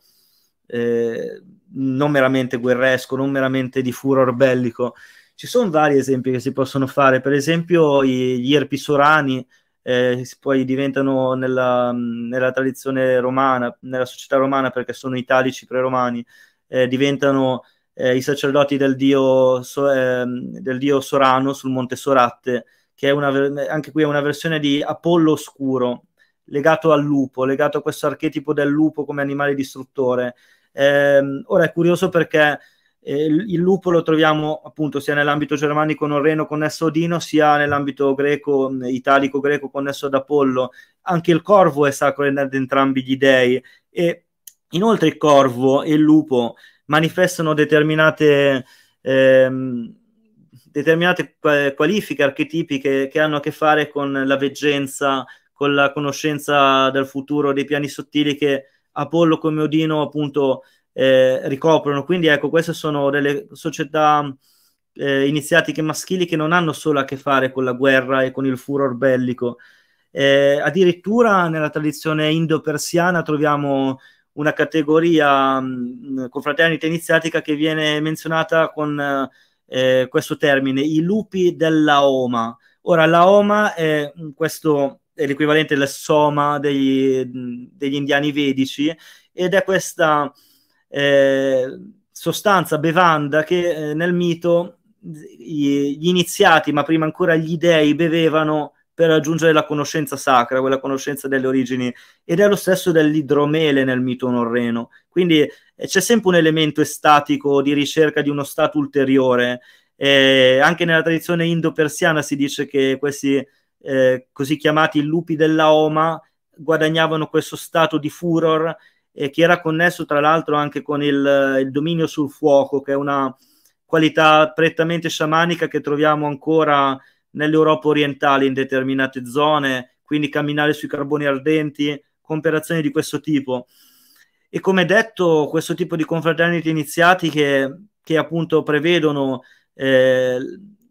eh, non meramente guerresco, non meramente di furor bellico. Ci sono vari esempi che si possono fare, per esempio gli erpi sorani, eh, poi diventano nella, nella, tradizione romana, nella società romana perché sono italici pre-romani, eh, diventano eh, i sacerdoti del dio, so, eh, del dio, Sorano sul monte Soratte, che è una, anche qui è una versione di Apollo Oscuro, legato al lupo, legato a questo archetipo del lupo come animale distruttore. Eh, ora è curioso perché eh, il lupo lo troviamo appunto sia nell'ambito germanico norreno connesso a Odino, sia nell'ambito greco, mm, italico-greco connesso ad Apollo. Anche il corvo è sacro ad entrambi gli dei e inoltre il corvo e il lupo manifestano determinate, ehm, determinate qualifiche archetipiche che hanno a che fare con la veggenza, con la conoscenza del futuro, dei piani sottili che Apollo come Odino appunto eh, ricoprono. Quindi ecco, queste sono delle società eh, iniziatiche maschili che non hanno solo a che fare con la guerra e con il furor bellico. Eh, addirittura nella tradizione indo-persiana troviamo una categoria mh, mm, mm, confraternita iniziatica che viene menzionata con eh, eh, questo termine, i lupi della Oma. Ora, l'Aoma è mm, questo è l'equivalente del soma degli, degli indiani vedici ed è questa eh, sostanza, bevanda che eh, nel mito gli, gli, iniziati, ma prima ancora gli dei, bevevano per raggiungere la conoscenza sacra, quella conoscenza delle origini, ed è lo stesso dell'idromele nel mito norreno. Quindi eh, c'è sempre un elemento estatico di ricerca di uno stato ulteriore. Eh, anche nella tradizione indo-persiana si dice che questi eh, così chiamati lupi della Oma guadagnavano questo stato di furor eh, che era connesso tra l'altro anche con il, il dominio sul fuoco, che è una qualità prettamente sciamanica che troviamo ancora nell'Europa orientale in determinate zone, quindi camminare sui carboni ardenti, comparazioni di questo tipo. E come detto, questo tipo di confraternite iniziatiche che appunto prevedono eh,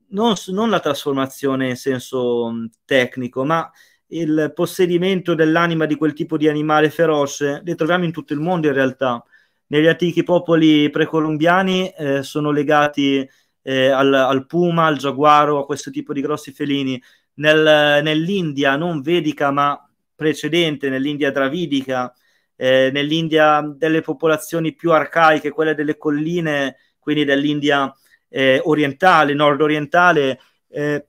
non, non, la trasformazione in senso mm, tecnico, ma il possedimento dell'anima di quel tipo di animale feroce, le troviamo in tutto il mondo in realtà. Negli antichi popoli precolombiani eh, sono legati eh, al, al, puma, al giaguaro, a questo tipo di grossi felini. Nel, nell'India non vedica ma precedente, nell'India dravidica, eh, nell'India delle popolazioni più arcaiche, quelle delle colline, quindi dell'India eh, orientale, nord-orientale, eh,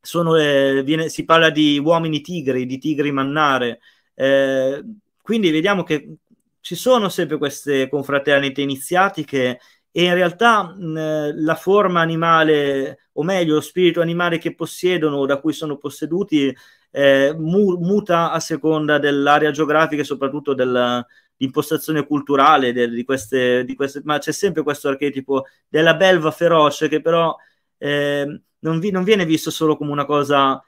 sono, eh, viene, si parla di uomini tigri, di tigri mannare. Eh, quindi vediamo che ci sono sempre queste confraternite iniziatiche e in realtà mh, la forma animale, o meglio lo spirito animale che possiedono, o da cui sono posseduti, eh, mu- muta a seconda dell'area geografica e soprattutto dell'impostazione culturale del, di, queste, di, queste, ma c'è sempre questo archetipo della belva feroce che però eh, non, vi- non viene visto solo come una cosa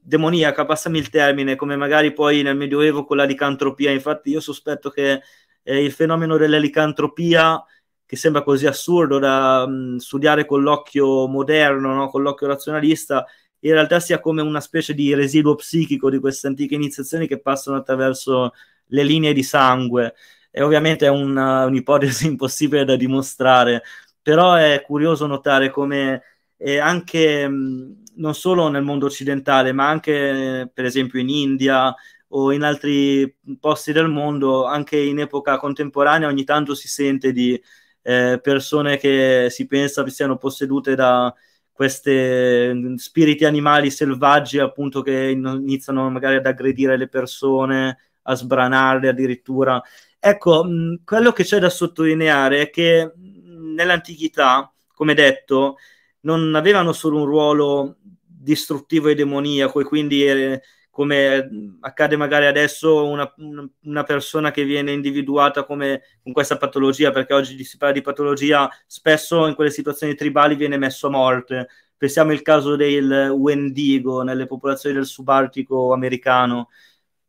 demoniaca, passami il termine, come magari poi nel Medioevo con la licantropia, infatti io sospetto che eh, il fenomeno della licantropia che sembra così assurdo da mh, mm, studiare con l'occhio moderno, no? con l'occhio razionalista, in realtà sia come una specie di residuo psichico di queste antiche iniziazioni che passano attraverso le linee di sangue. E ovviamente è una, eh, un'ipotesi impossibile da dimostrare, però è curioso notare come eh, anche mh, mm, non solo nel mondo occidentale, ma anche eh, per esempio in India o in altri posti del mondo, anche in epoca contemporanea ogni tanto si sente di eh, persone che si pensa siano possedute da questi mm, spiriti animali selvaggi appunto che iniziano magari ad aggredire le persone, a sbranarle addirittura. Ecco, mh, mm, quello che c'è da sottolineare è che mm, nell'antichità, come detto, non avevano solo un ruolo distruttivo e demoniaco e quindi eh, come accade magari adesso una, una persona che viene individuata come, con questa patologia, perché oggi si parla di patologia, spesso in quelle situazioni tribali viene messo a morte. Pensiamo al caso del Wendigo nelle popolazioni del subartico americano,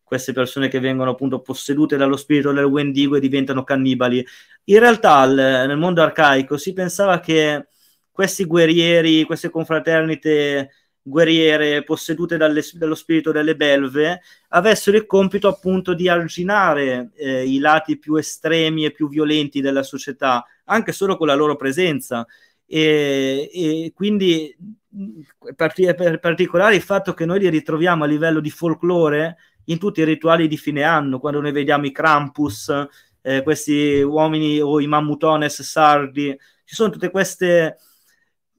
queste persone che vengono appunto possedute dallo spirito del Wendigo e diventano cannibali. In realtà nel mondo arcaico si pensava che questi guerrieri, queste confraternite guerriere possedute dalle, dallo spirito delle belve avessero il compito appunto di arginare eh, i lati più estremi e più violenti della società, anche solo con la loro presenza. E, e quindi parti- per particolare il fatto che noi li ritroviamo a livello di folklore in tutti i rituali di fine anno, quando noi vediamo i Krampus, eh, questi uomini o i mammutones sardi, ci sono tutte queste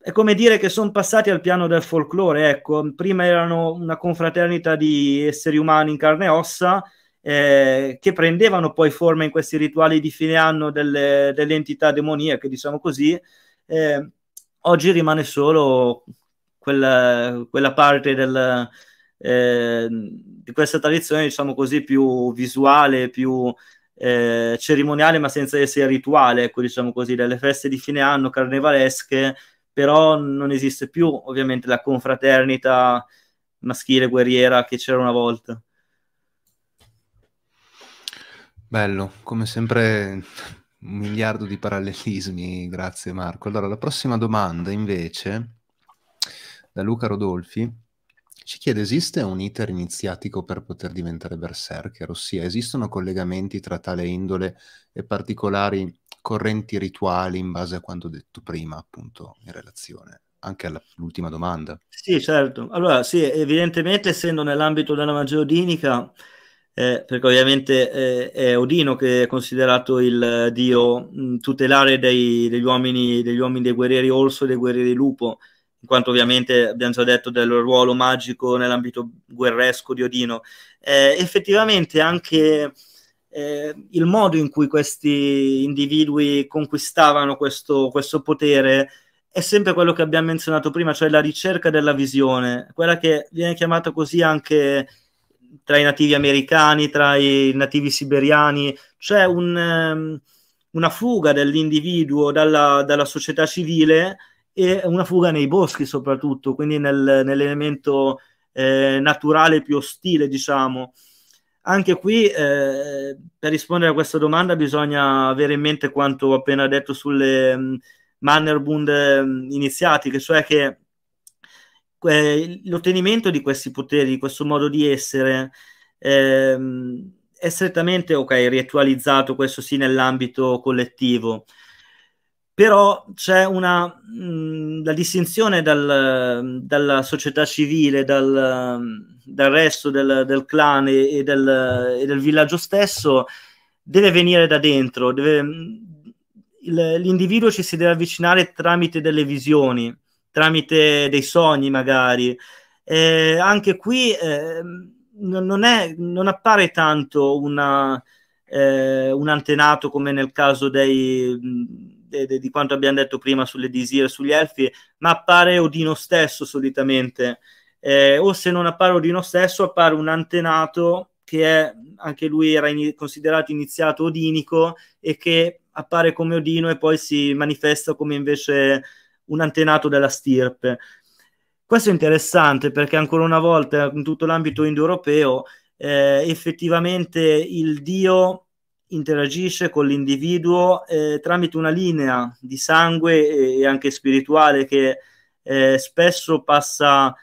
è come dire che sono passati al piano del folklore, ecco, prima erano una confraternita di esseri umani in carne e ossa eh, che prendevano poi forma in questi rituali di fine anno delle, delle entità demoniache, diciamo così, eh, oggi rimane solo quella, quella parte del, eh, di questa tradizione, diciamo così, più visuale, più eh, cerimoniale, ma senza essere rituale, ecco, diciamo così, delle feste di fine anno carnevalesche però non esiste più ovviamente la confraternita maschile guerriera che c'era una volta. Bello, come sempre un miliardo di parallelismi, grazie Marco. Allora, la prossima domanda invece, da Luca Rodolfi, ci chiede, esiste un iter iniziatico per poter diventare berserker? Ossia, esistono collegamenti tra tale indole e particolari correnti rituali in base a quanto detto prima, appunto, in relazione anche all'ultima domanda. Sì, certo. Allora, sì, evidentemente essendo nell'ambito della magia odinica, eh, perché ovviamente eh, è Odino che è considerato il eh, dio mh, mm, tutelare dei, degli, uomini, degli uomini dei guerrieri orso e dei guerrieri lupo, in quanto ovviamente abbiamo già detto del ruolo magico nell'ambito guerresco di Odino. Eh, effettivamente anche eh, il modo in cui questi individui conquistavano questo, questo, potere è sempre quello che abbiamo menzionato prima, cioè la ricerca della visione, quella che viene chiamata così anche tra i nativi americani, tra i nativi siberiani, cioè un, um, una fuga dell'individuo dalla, dalla, società civile e una fuga nei boschi soprattutto, quindi nel, nell'elemento eh, naturale più ostile, diciamo. Anche qui, eh, per rispondere a questa domanda, bisogna avere in mente quanto ho appena detto sulle mm, Mannerbund mm, iniziatiche, cioè che eh, l'ottenimento di questi poteri, di questo modo di essere, eh, è strettamente, ok, ritualizzato, questo sì, nell'ambito collettivo, però c'è una mh, mm, la distinzione dal, dalla società civile, dal, dal resto del, del clan e, del, e, del, villaggio stesso, deve venire da dentro, deve, mm, l'individuo ci si deve avvicinare tramite delle visioni, tramite dei sogni magari. Eh, anche qui eh, non, è, non appare tanto una, eh, un antenato come nel caso dei mm, di, di quanto abbiamo detto prima sulle Disir, sugli Elfi, ma appare Odino stesso solitamente. Eh, o se non appare Odino stesso, appare un antenato che è, anche lui era in, considerato iniziato odinico e che appare come Odino e poi si manifesta come invece un antenato della stirpe. Questo è interessante perché ancora una volta in tutto l'ambito indoeuropeo eh, effettivamente il dio interagisce con l'individuo eh, tramite una linea di sangue e anche spirituale che eh, spesso passa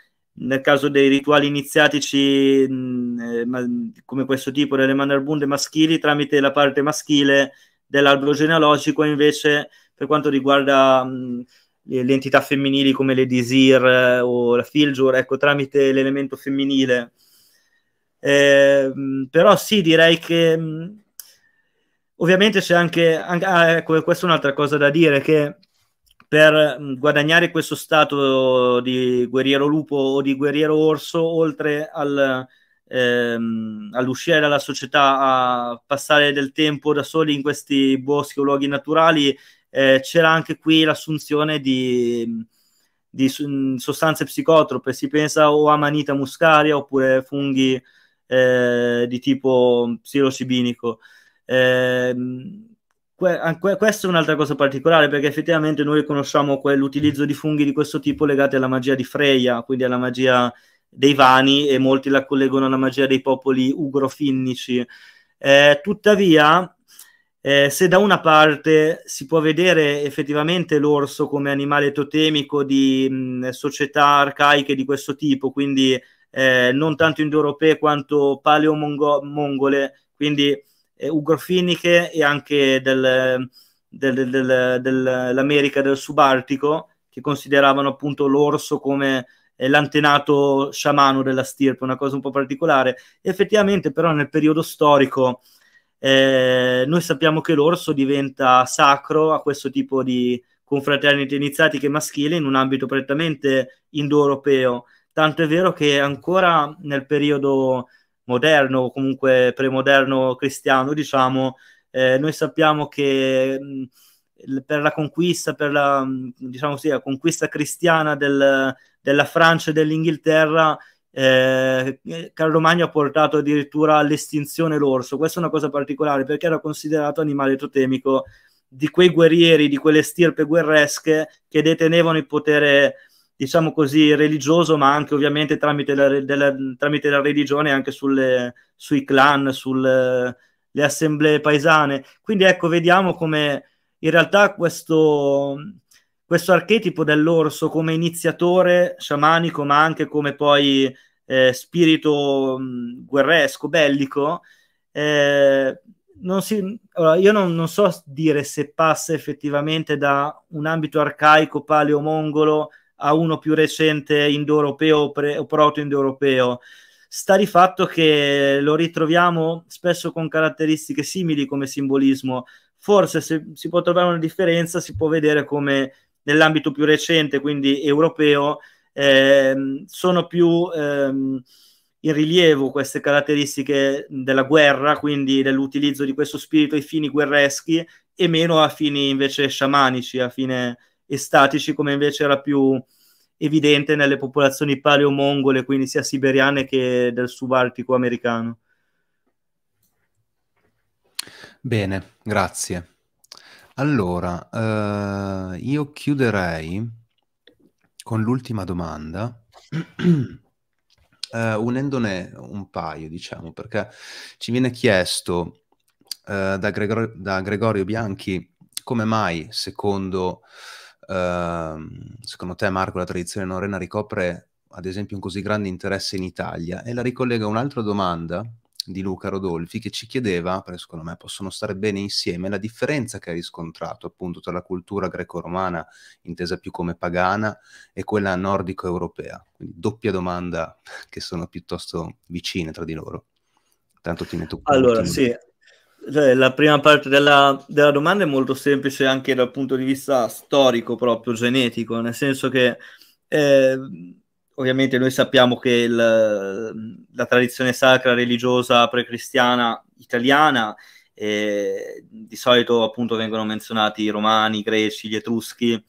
nel caso dei rituali iniziatici mh, eh, come questo tipo delle Mannerbunde maschili tramite la parte maschile dell'albero genealogico invece per quanto riguarda mh, le entità femminili come le Disir eh, o la Filjur, ecco, tramite l'elemento femminile. Eh, però sì, direi che mh, Ovviamente c'è anche, anche ah, ecco, questa è un'altra cosa da dire, che per guadagnare questo stato di guerriero lupo o di guerriero orso, oltre al, ehm, all'uscire dalla società a passare del tempo da soli in questi boschi o luoghi naturali, eh, c'era anche qui l'assunzione di, di, sostanze psicotrope, si pensa o a manita muscaria oppure funghi eh, di tipo psilocibinico. Eh, que- questa è un'altra cosa particolare perché effettivamente noi conosciamo l'utilizzo di funghi di questo tipo legati alla magia di Freya, quindi alla magia dei vani e molti la collegano alla magia dei popoli ugrofinnici. Eh, tuttavia, eh, se da una parte si può vedere effettivamente l'orso come animale totemico di mh, società arcaiche di questo tipo, quindi eh, non tanto indoeuropee quanto paleomongole, quindi eh, Ugo Finniche e anche del, del, del, dell'America del Subartico, che consideravano appunto l'orso come eh, l'antenato sciamano della stirpe, una cosa un po' particolare. Effettivamente, però, nel periodo storico eh, noi sappiamo che l'orso diventa sacro a questo tipo di confraternite iniziatiche maschili in un ambito prettamente indoeuropeo. Tanto è vero che ancora nel periodo moderno o comunque premoderno cristiano, diciamo, eh, noi sappiamo che mm, per la conquista, per la, mm, diciamo così, la conquista cristiana del, della Francia e dell'Inghilterra, eh, eh, Carlo Magno ha portato addirittura all'estinzione l'orso. Questa è una cosa particolare perché era considerato animale totemico di quei guerrieri, di quelle stirpe guerresche che detenevano il potere diciamo così, religioso, ma anche ovviamente tramite la, della, tramite la religione, anche sulle, sui clan, sulle assemblee paesane. Quindi ecco, vediamo come in realtà questo, questo archetipo dell'orso come iniziatore sciamanico, ma anche come poi eh, spirito mh, mm, guerresco, bellico, eh, non si, allora, io non, non so dire se passa effettivamente da un ambito arcaico paleomongolo a uno più recente indoeuropeo o, proto-indoeuropeo sta di fatto che lo ritroviamo spesso con caratteristiche simili come simbolismo. Forse se si può trovare una differenza, si può vedere come nell'ambito più recente, quindi europeo, eh, sono più eh, in rilievo queste caratteristiche della guerra, quindi dell'utilizzo di questo spirito ai fini guerreschi e meno a fini invece sciamanici, a fine e statici come invece era più evidente nelle popolazioni paleomongole, quindi sia siberiane che del subalpico americano. Bene, grazie. Allora, eh, io chiuderei con l'ultima domanda. eh, unendone un paio, diciamo, perché ci viene chiesto eh, da, Gregor- da Gregorio Bianchi come mai, secondo Ehm, secondo te, Marco, la tradizione norrena ricopre, ad esempio, un così grande interesse in Italia? E la ricollega un'altra domanda di Luca Rodolfi che ci chiedeva, perché secondo me possono stare bene insieme, la differenza che hai riscontrato appunto tra la cultura greco-romana, intesa più come pagana, e quella nordico-europea. Quindi doppia domanda che sono piuttosto vicine tra di loro. Tanto ti metto... Allora, sì, cioè, la prima parte della, della, domanda è molto semplice anche dal punto di vista storico, proprio genetico, nel senso che eh, ovviamente noi sappiamo che il, la tradizione sacra religiosa precristiana italiana eh, di solito appunto vengono menzionati i romani, i greci, gli etruschi,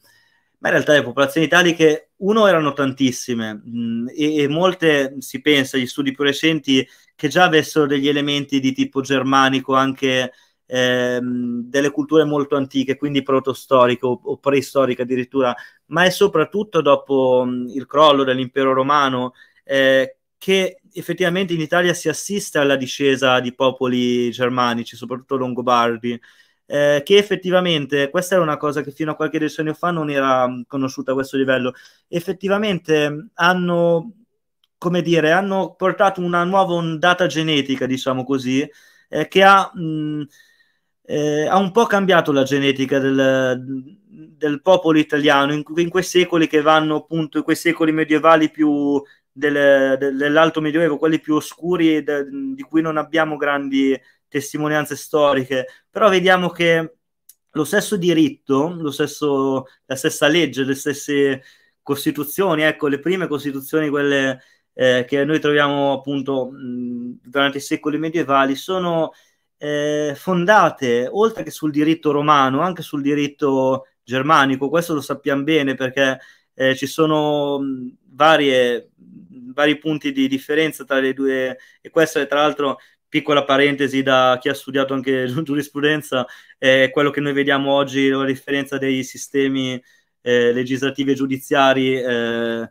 ma in realtà le popolazioni italiche, uno, erano tantissime mh, mm, e, e, molte, si pensa, agli studi più recenti, che già avessero degli elementi di tipo germanico, anche ehm, delle culture molto antiche, quindi protostoriche o, o preistoriche addirittura, ma è soprattutto dopo mh, mm, il crollo dell'impero romano eh, che effettivamente in Italia si assiste alla discesa di popoli germanici, soprattutto longobardi eh, che effettivamente questa era una cosa che fino a qualche decennio fa non era mm, conosciuta a questo livello, effettivamente mm, hanno, come dire, hanno portato una nuova ondata genetica, diciamo così, eh, che ha... Mh, mm, eh, ha un po' cambiato la genetica del, del popolo italiano in, in, quei secoli che vanno appunto in quei secoli medievali più del, dell'alto medioevo, quelli più oscuri de, di cui non abbiamo grandi testimonianze storiche, però vediamo che lo stesso diritto, lo stesso, la stessa legge, le stesse costituzioni, ecco, le prime costituzioni, quelle eh, che noi troviamo appunto mh, durante i secoli medievali, sono eh, fondate oltre che sul diritto romano, anche sul diritto germanico, questo lo sappiamo bene perché eh, ci sono mh, varie, vari punti di differenza tra le due, e questo è tra l'altro piccola parentesi da chi ha studiato anche giurisprudenza, è quello che noi vediamo oggi, la differenza dei sistemi eh, legislativi e giudiziari eh,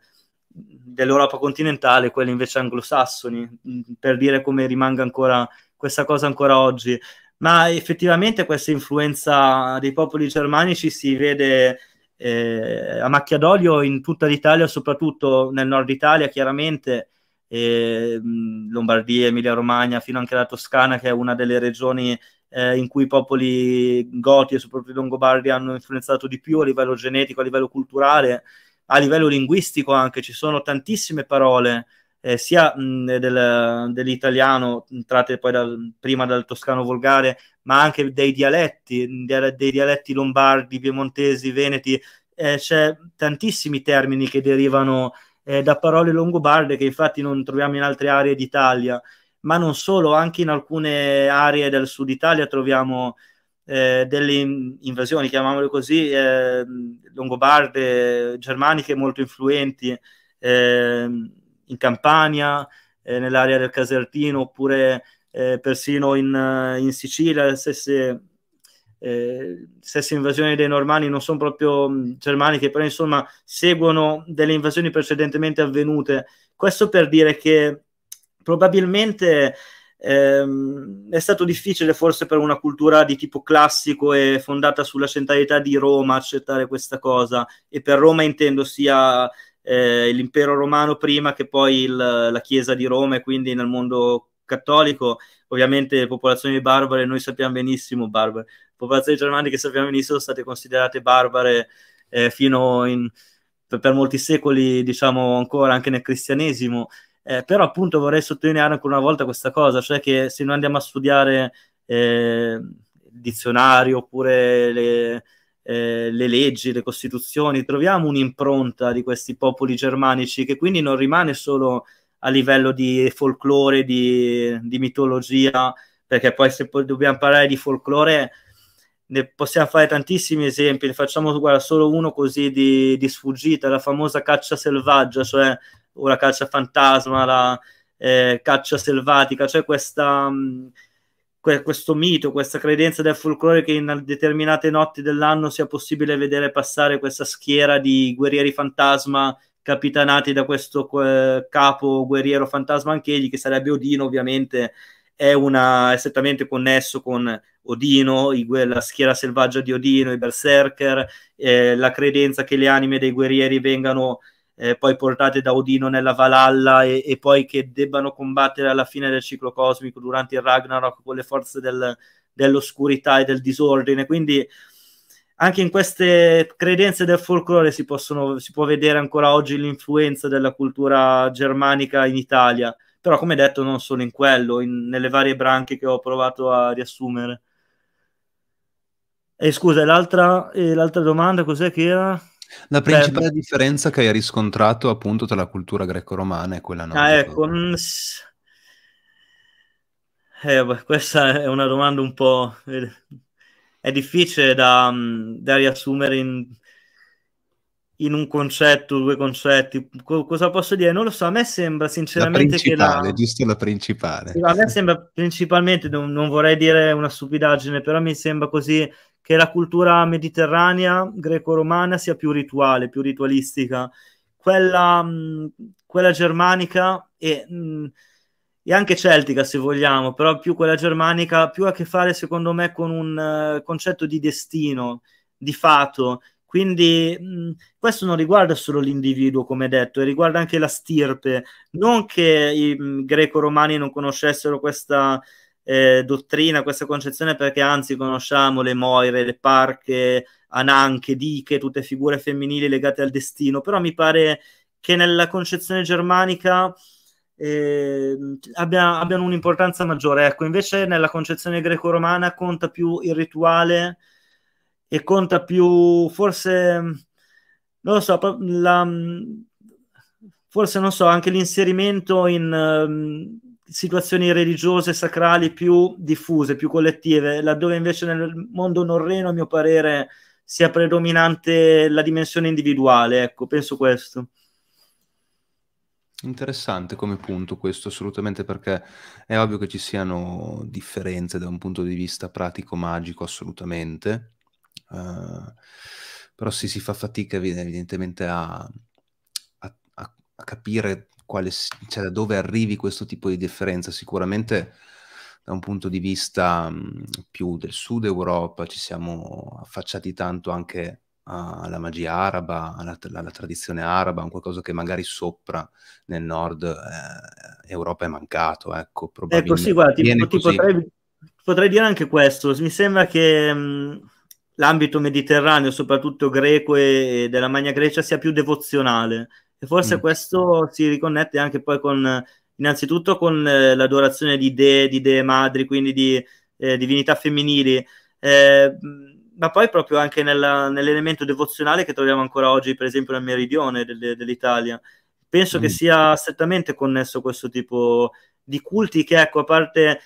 dell'Europa continentale, quelli invece anglosassoni, mm, per dire come rimanga ancora questa cosa ancora oggi. Ma effettivamente questa influenza dei popoli germanici si vede eh, a macchia d'olio in tutta l'Italia, soprattutto nel nord Italia, chiaramente, e, Lombardia, Emilia-Romagna, fino anche alla Toscana, che è una delle regioni eh, in cui i popoli goti e soprattutto i longobardi hanno influenzato di più a livello genetico, a livello culturale, a livello linguistico anche. Ci sono tantissime parole. Eh, sia mh, del, dell'italiano, tratte poi dal, prima dal toscano volgare, ma anche dei dialetti, dei, dei dialetti lombardi, piemontesi, veneti, eh, c'è tantissimi termini che derivano eh, da parole longobarde che infatti non troviamo in altre aree d'Italia, ma non solo, anche in alcune aree del sud Italia troviamo eh, delle invasioni, chiamiamole così, eh, longobarde, germaniche molto influenti ehm, in Campania, eh, nell'area del Casertino, oppure eh, persino in, in Sicilia, le stesse eh, stesse invasioni dei normanni non sono proprio mm, germaniche, però insomma seguono delle invasioni precedentemente avvenute. Questo per dire che probabilmente ehm, è stato difficile forse per una cultura di tipo classico e fondata sulla centralità di Roma accettare questa cosa e per Roma intendo sia eh, l'impero romano prima che poi il, la chiesa di Roma e quindi nel mondo cattolico ovviamente popolazioni barbare noi sappiamo benissimo barbare popolazioni germaniche sappiamo benissimo sono state considerate barbare eh, fino in, per, per, molti secoli, diciamo ancora anche nel cristianesimo. Eh, però appunto vorrei sottolineare ancora una volta questa cosa, cioè che se noi andiamo a studiare eh, il dizionario oppure le, eh, le leggi, le costituzioni, troviamo un'impronta di questi popoli germanici che quindi non rimane solo a livello di folklore, di, di mitologia, perché poi se poi dobbiamo parlare di folklore ne possiamo fare tantissimi esempi, ne facciamo guarda, solo uno così di, di, sfuggita, la famosa caccia selvaggia, cioè o la caccia fantasma, la eh, caccia selvatica, cioè questa, mm, que- questo mito, questa credenza del folklore che in determinate notti dell'anno sia possibile vedere passare questa schiera di guerrieri fantasma capitanati da questo eh, capo guerriero fantasma anch'egli, che sarebbe Odino ovviamente, è, una, è strettamente connesso con Odino, la schiera selvaggia di Odino, i berserker, eh, la credenza che le anime dei guerrieri vengano eh, poi portate da Odino nella Valhalla e, e, poi che debbano combattere alla fine del ciclo cosmico durante il Ragnarok con le forze del, dell'oscurità e del disordine. Quindi anche in queste credenze del folklore si, possono, si può vedere ancora oggi l'influenza della cultura germanica in Italia però come detto non solo in quello, in, nelle varie branche che ho provato a riassumere. E scusa, l'altra, e l'altra domanda cos'è che era? La principale Beh, differenza che hai riscontrato appunto tra la cultura greco-romana e quella nordica? Ah, ecco, mm, eh, questa è una domanda un po'... Eh, è difficile da, mm, da riassumere in in un concetto, due concetti, co- cosa posso dire? Non lo so, a me sembra sinceramente la che la... giusto la principale. A me sembra principalmente, non, non, vorrei dire una stupidaggine, però mi sembra così che la cultura mediterranea greco-romana sia più rituale, più ritualistica. Quella, mh, mm, quella germanica e, mh, mm, e, anche celtica, se vogliamo, però più quella germanica, più a che fare, secondo me, con un uh, concetto di destino, di fato, quindi mh, mm, questo non riguarda solo l'individuo, come detto, eh, riguarda anche la stirpe. Non che i mh, mm, greco-romani non conoscessero questa eh, dottrina, questa concezione, perché anzi conosciamo le moire, le parche, ananche, diche, tutte figure femminili legate al destino, però mi pare che nella concezione germanica eh, abbia, abbiano un'importanza maggiore. Ecco, invece nella concezione greco-romana conta più il rituale e conta più forse non lo so la, forse non so anche l'inserimento in uh, situazioni religiose sacrali più diffuse più collettive laddove invece nel mondo norreno a mio parere sia predominante la dimensione individuale ecco penso questo Interessante come punto questo, assolutamente, perché è ovvio che ci siano differenze da un punto di vista pratico-magico, assolutamente, Uh, però sì, si fa fatica evidentemente a, a, a capire quale, cioè, da dove arrivi questo tipo di differenza. Sicuramente da un punto di vista mh, mhmm, più del sud Europa ci siamo affacciati tanto anche alla magia araba, alla, alla, tradizione araba, un qualcosa che magari sopra nel nord eh, Europa è mancato, ecco, probabilmente. Ecco, sì, guarda, ti, ti potrei, potrei, dire anche questo, mi sembra che mh, mhmm, l'ambito mediterraneo, soprattutto greco e della Magna Grecia, sia più devozionale. E forse mm. questo si riconnette anche poi con, innanzitutto, con eh, l'adorazione di dee, di dee madri, quindi di eh, divinità femminili, eh, ma poi proprio anche nella, nell'elemento devozionale che troviamo ancora oggi, per esempio, nel meridione del, dell'Italia. Penso mm. che sia strettamente connesso questo tipo di di culti che ecco a parte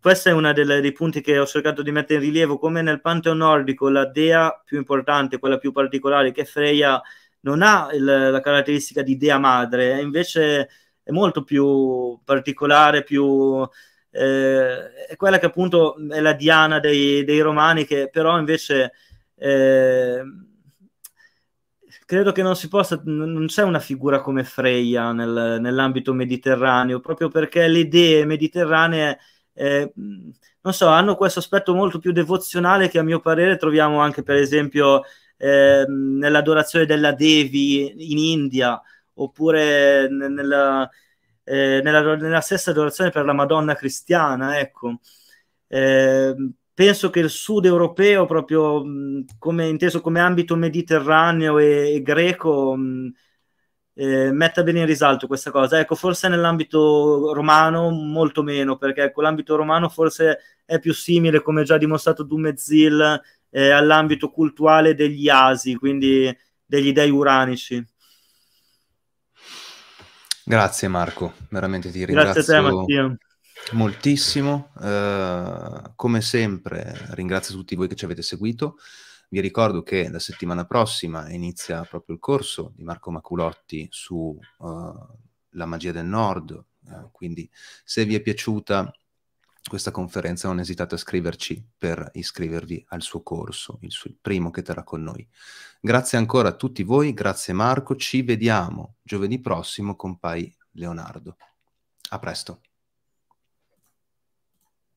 questo è uno delle, dei punti che ho cercato di mettere in rilievo come nel panteo nordico la dea più importante quella più particolare che Freya non ha il, la caratteristica di dea madre è invece è molto più particolare più eh, è quella che appunto è la diana dei, dei romani che però invece eh, credo che non si possa, non c'è una figura come Freya nel, nell'ambito mediterraneo, proprio perché le idee mediterranee, eh, non so, hanno questo aspetto molto più devozionale che a mio parere troviamo anche per esempio eh, nell'adorazione della Devi in India, oppure nella, eh, nella, nella stessa adorazione per la Madonna cristiana, ecco. Eh, penso che il sud europeo, proprio come, inteso come ambito mediterraneo e, e greco, mh, eh, metta bene in risalto questa cosa. Ecco, forse nell'ambito romano molto meno, perché ecco, l'ambito romano forse è più simile, come già dimostrato Dumezil, eh, all'ambito cultuale degli Asi, quindi degli dei uranici. Grazie Marco, veramente ti ringrazio. Grazie a te Mattia moltissimo. Uh, come sempre, ringrazio tutti voi che ci avete seguito. Vi ricordo che la settimana prossima inizia proprio il corso di Marco Maculotti su uh, la magia del nord. Uh, quindi, se vi è piaciuta questa conferenza, non esitate a scriverci per iscrivervi al suo corso, il, suo, il primo che terrà con noi. Grazie ancora a tutti voi, grazie Marco. Ci vediamo giovedì prossimo con Pai Leonardo. A presto.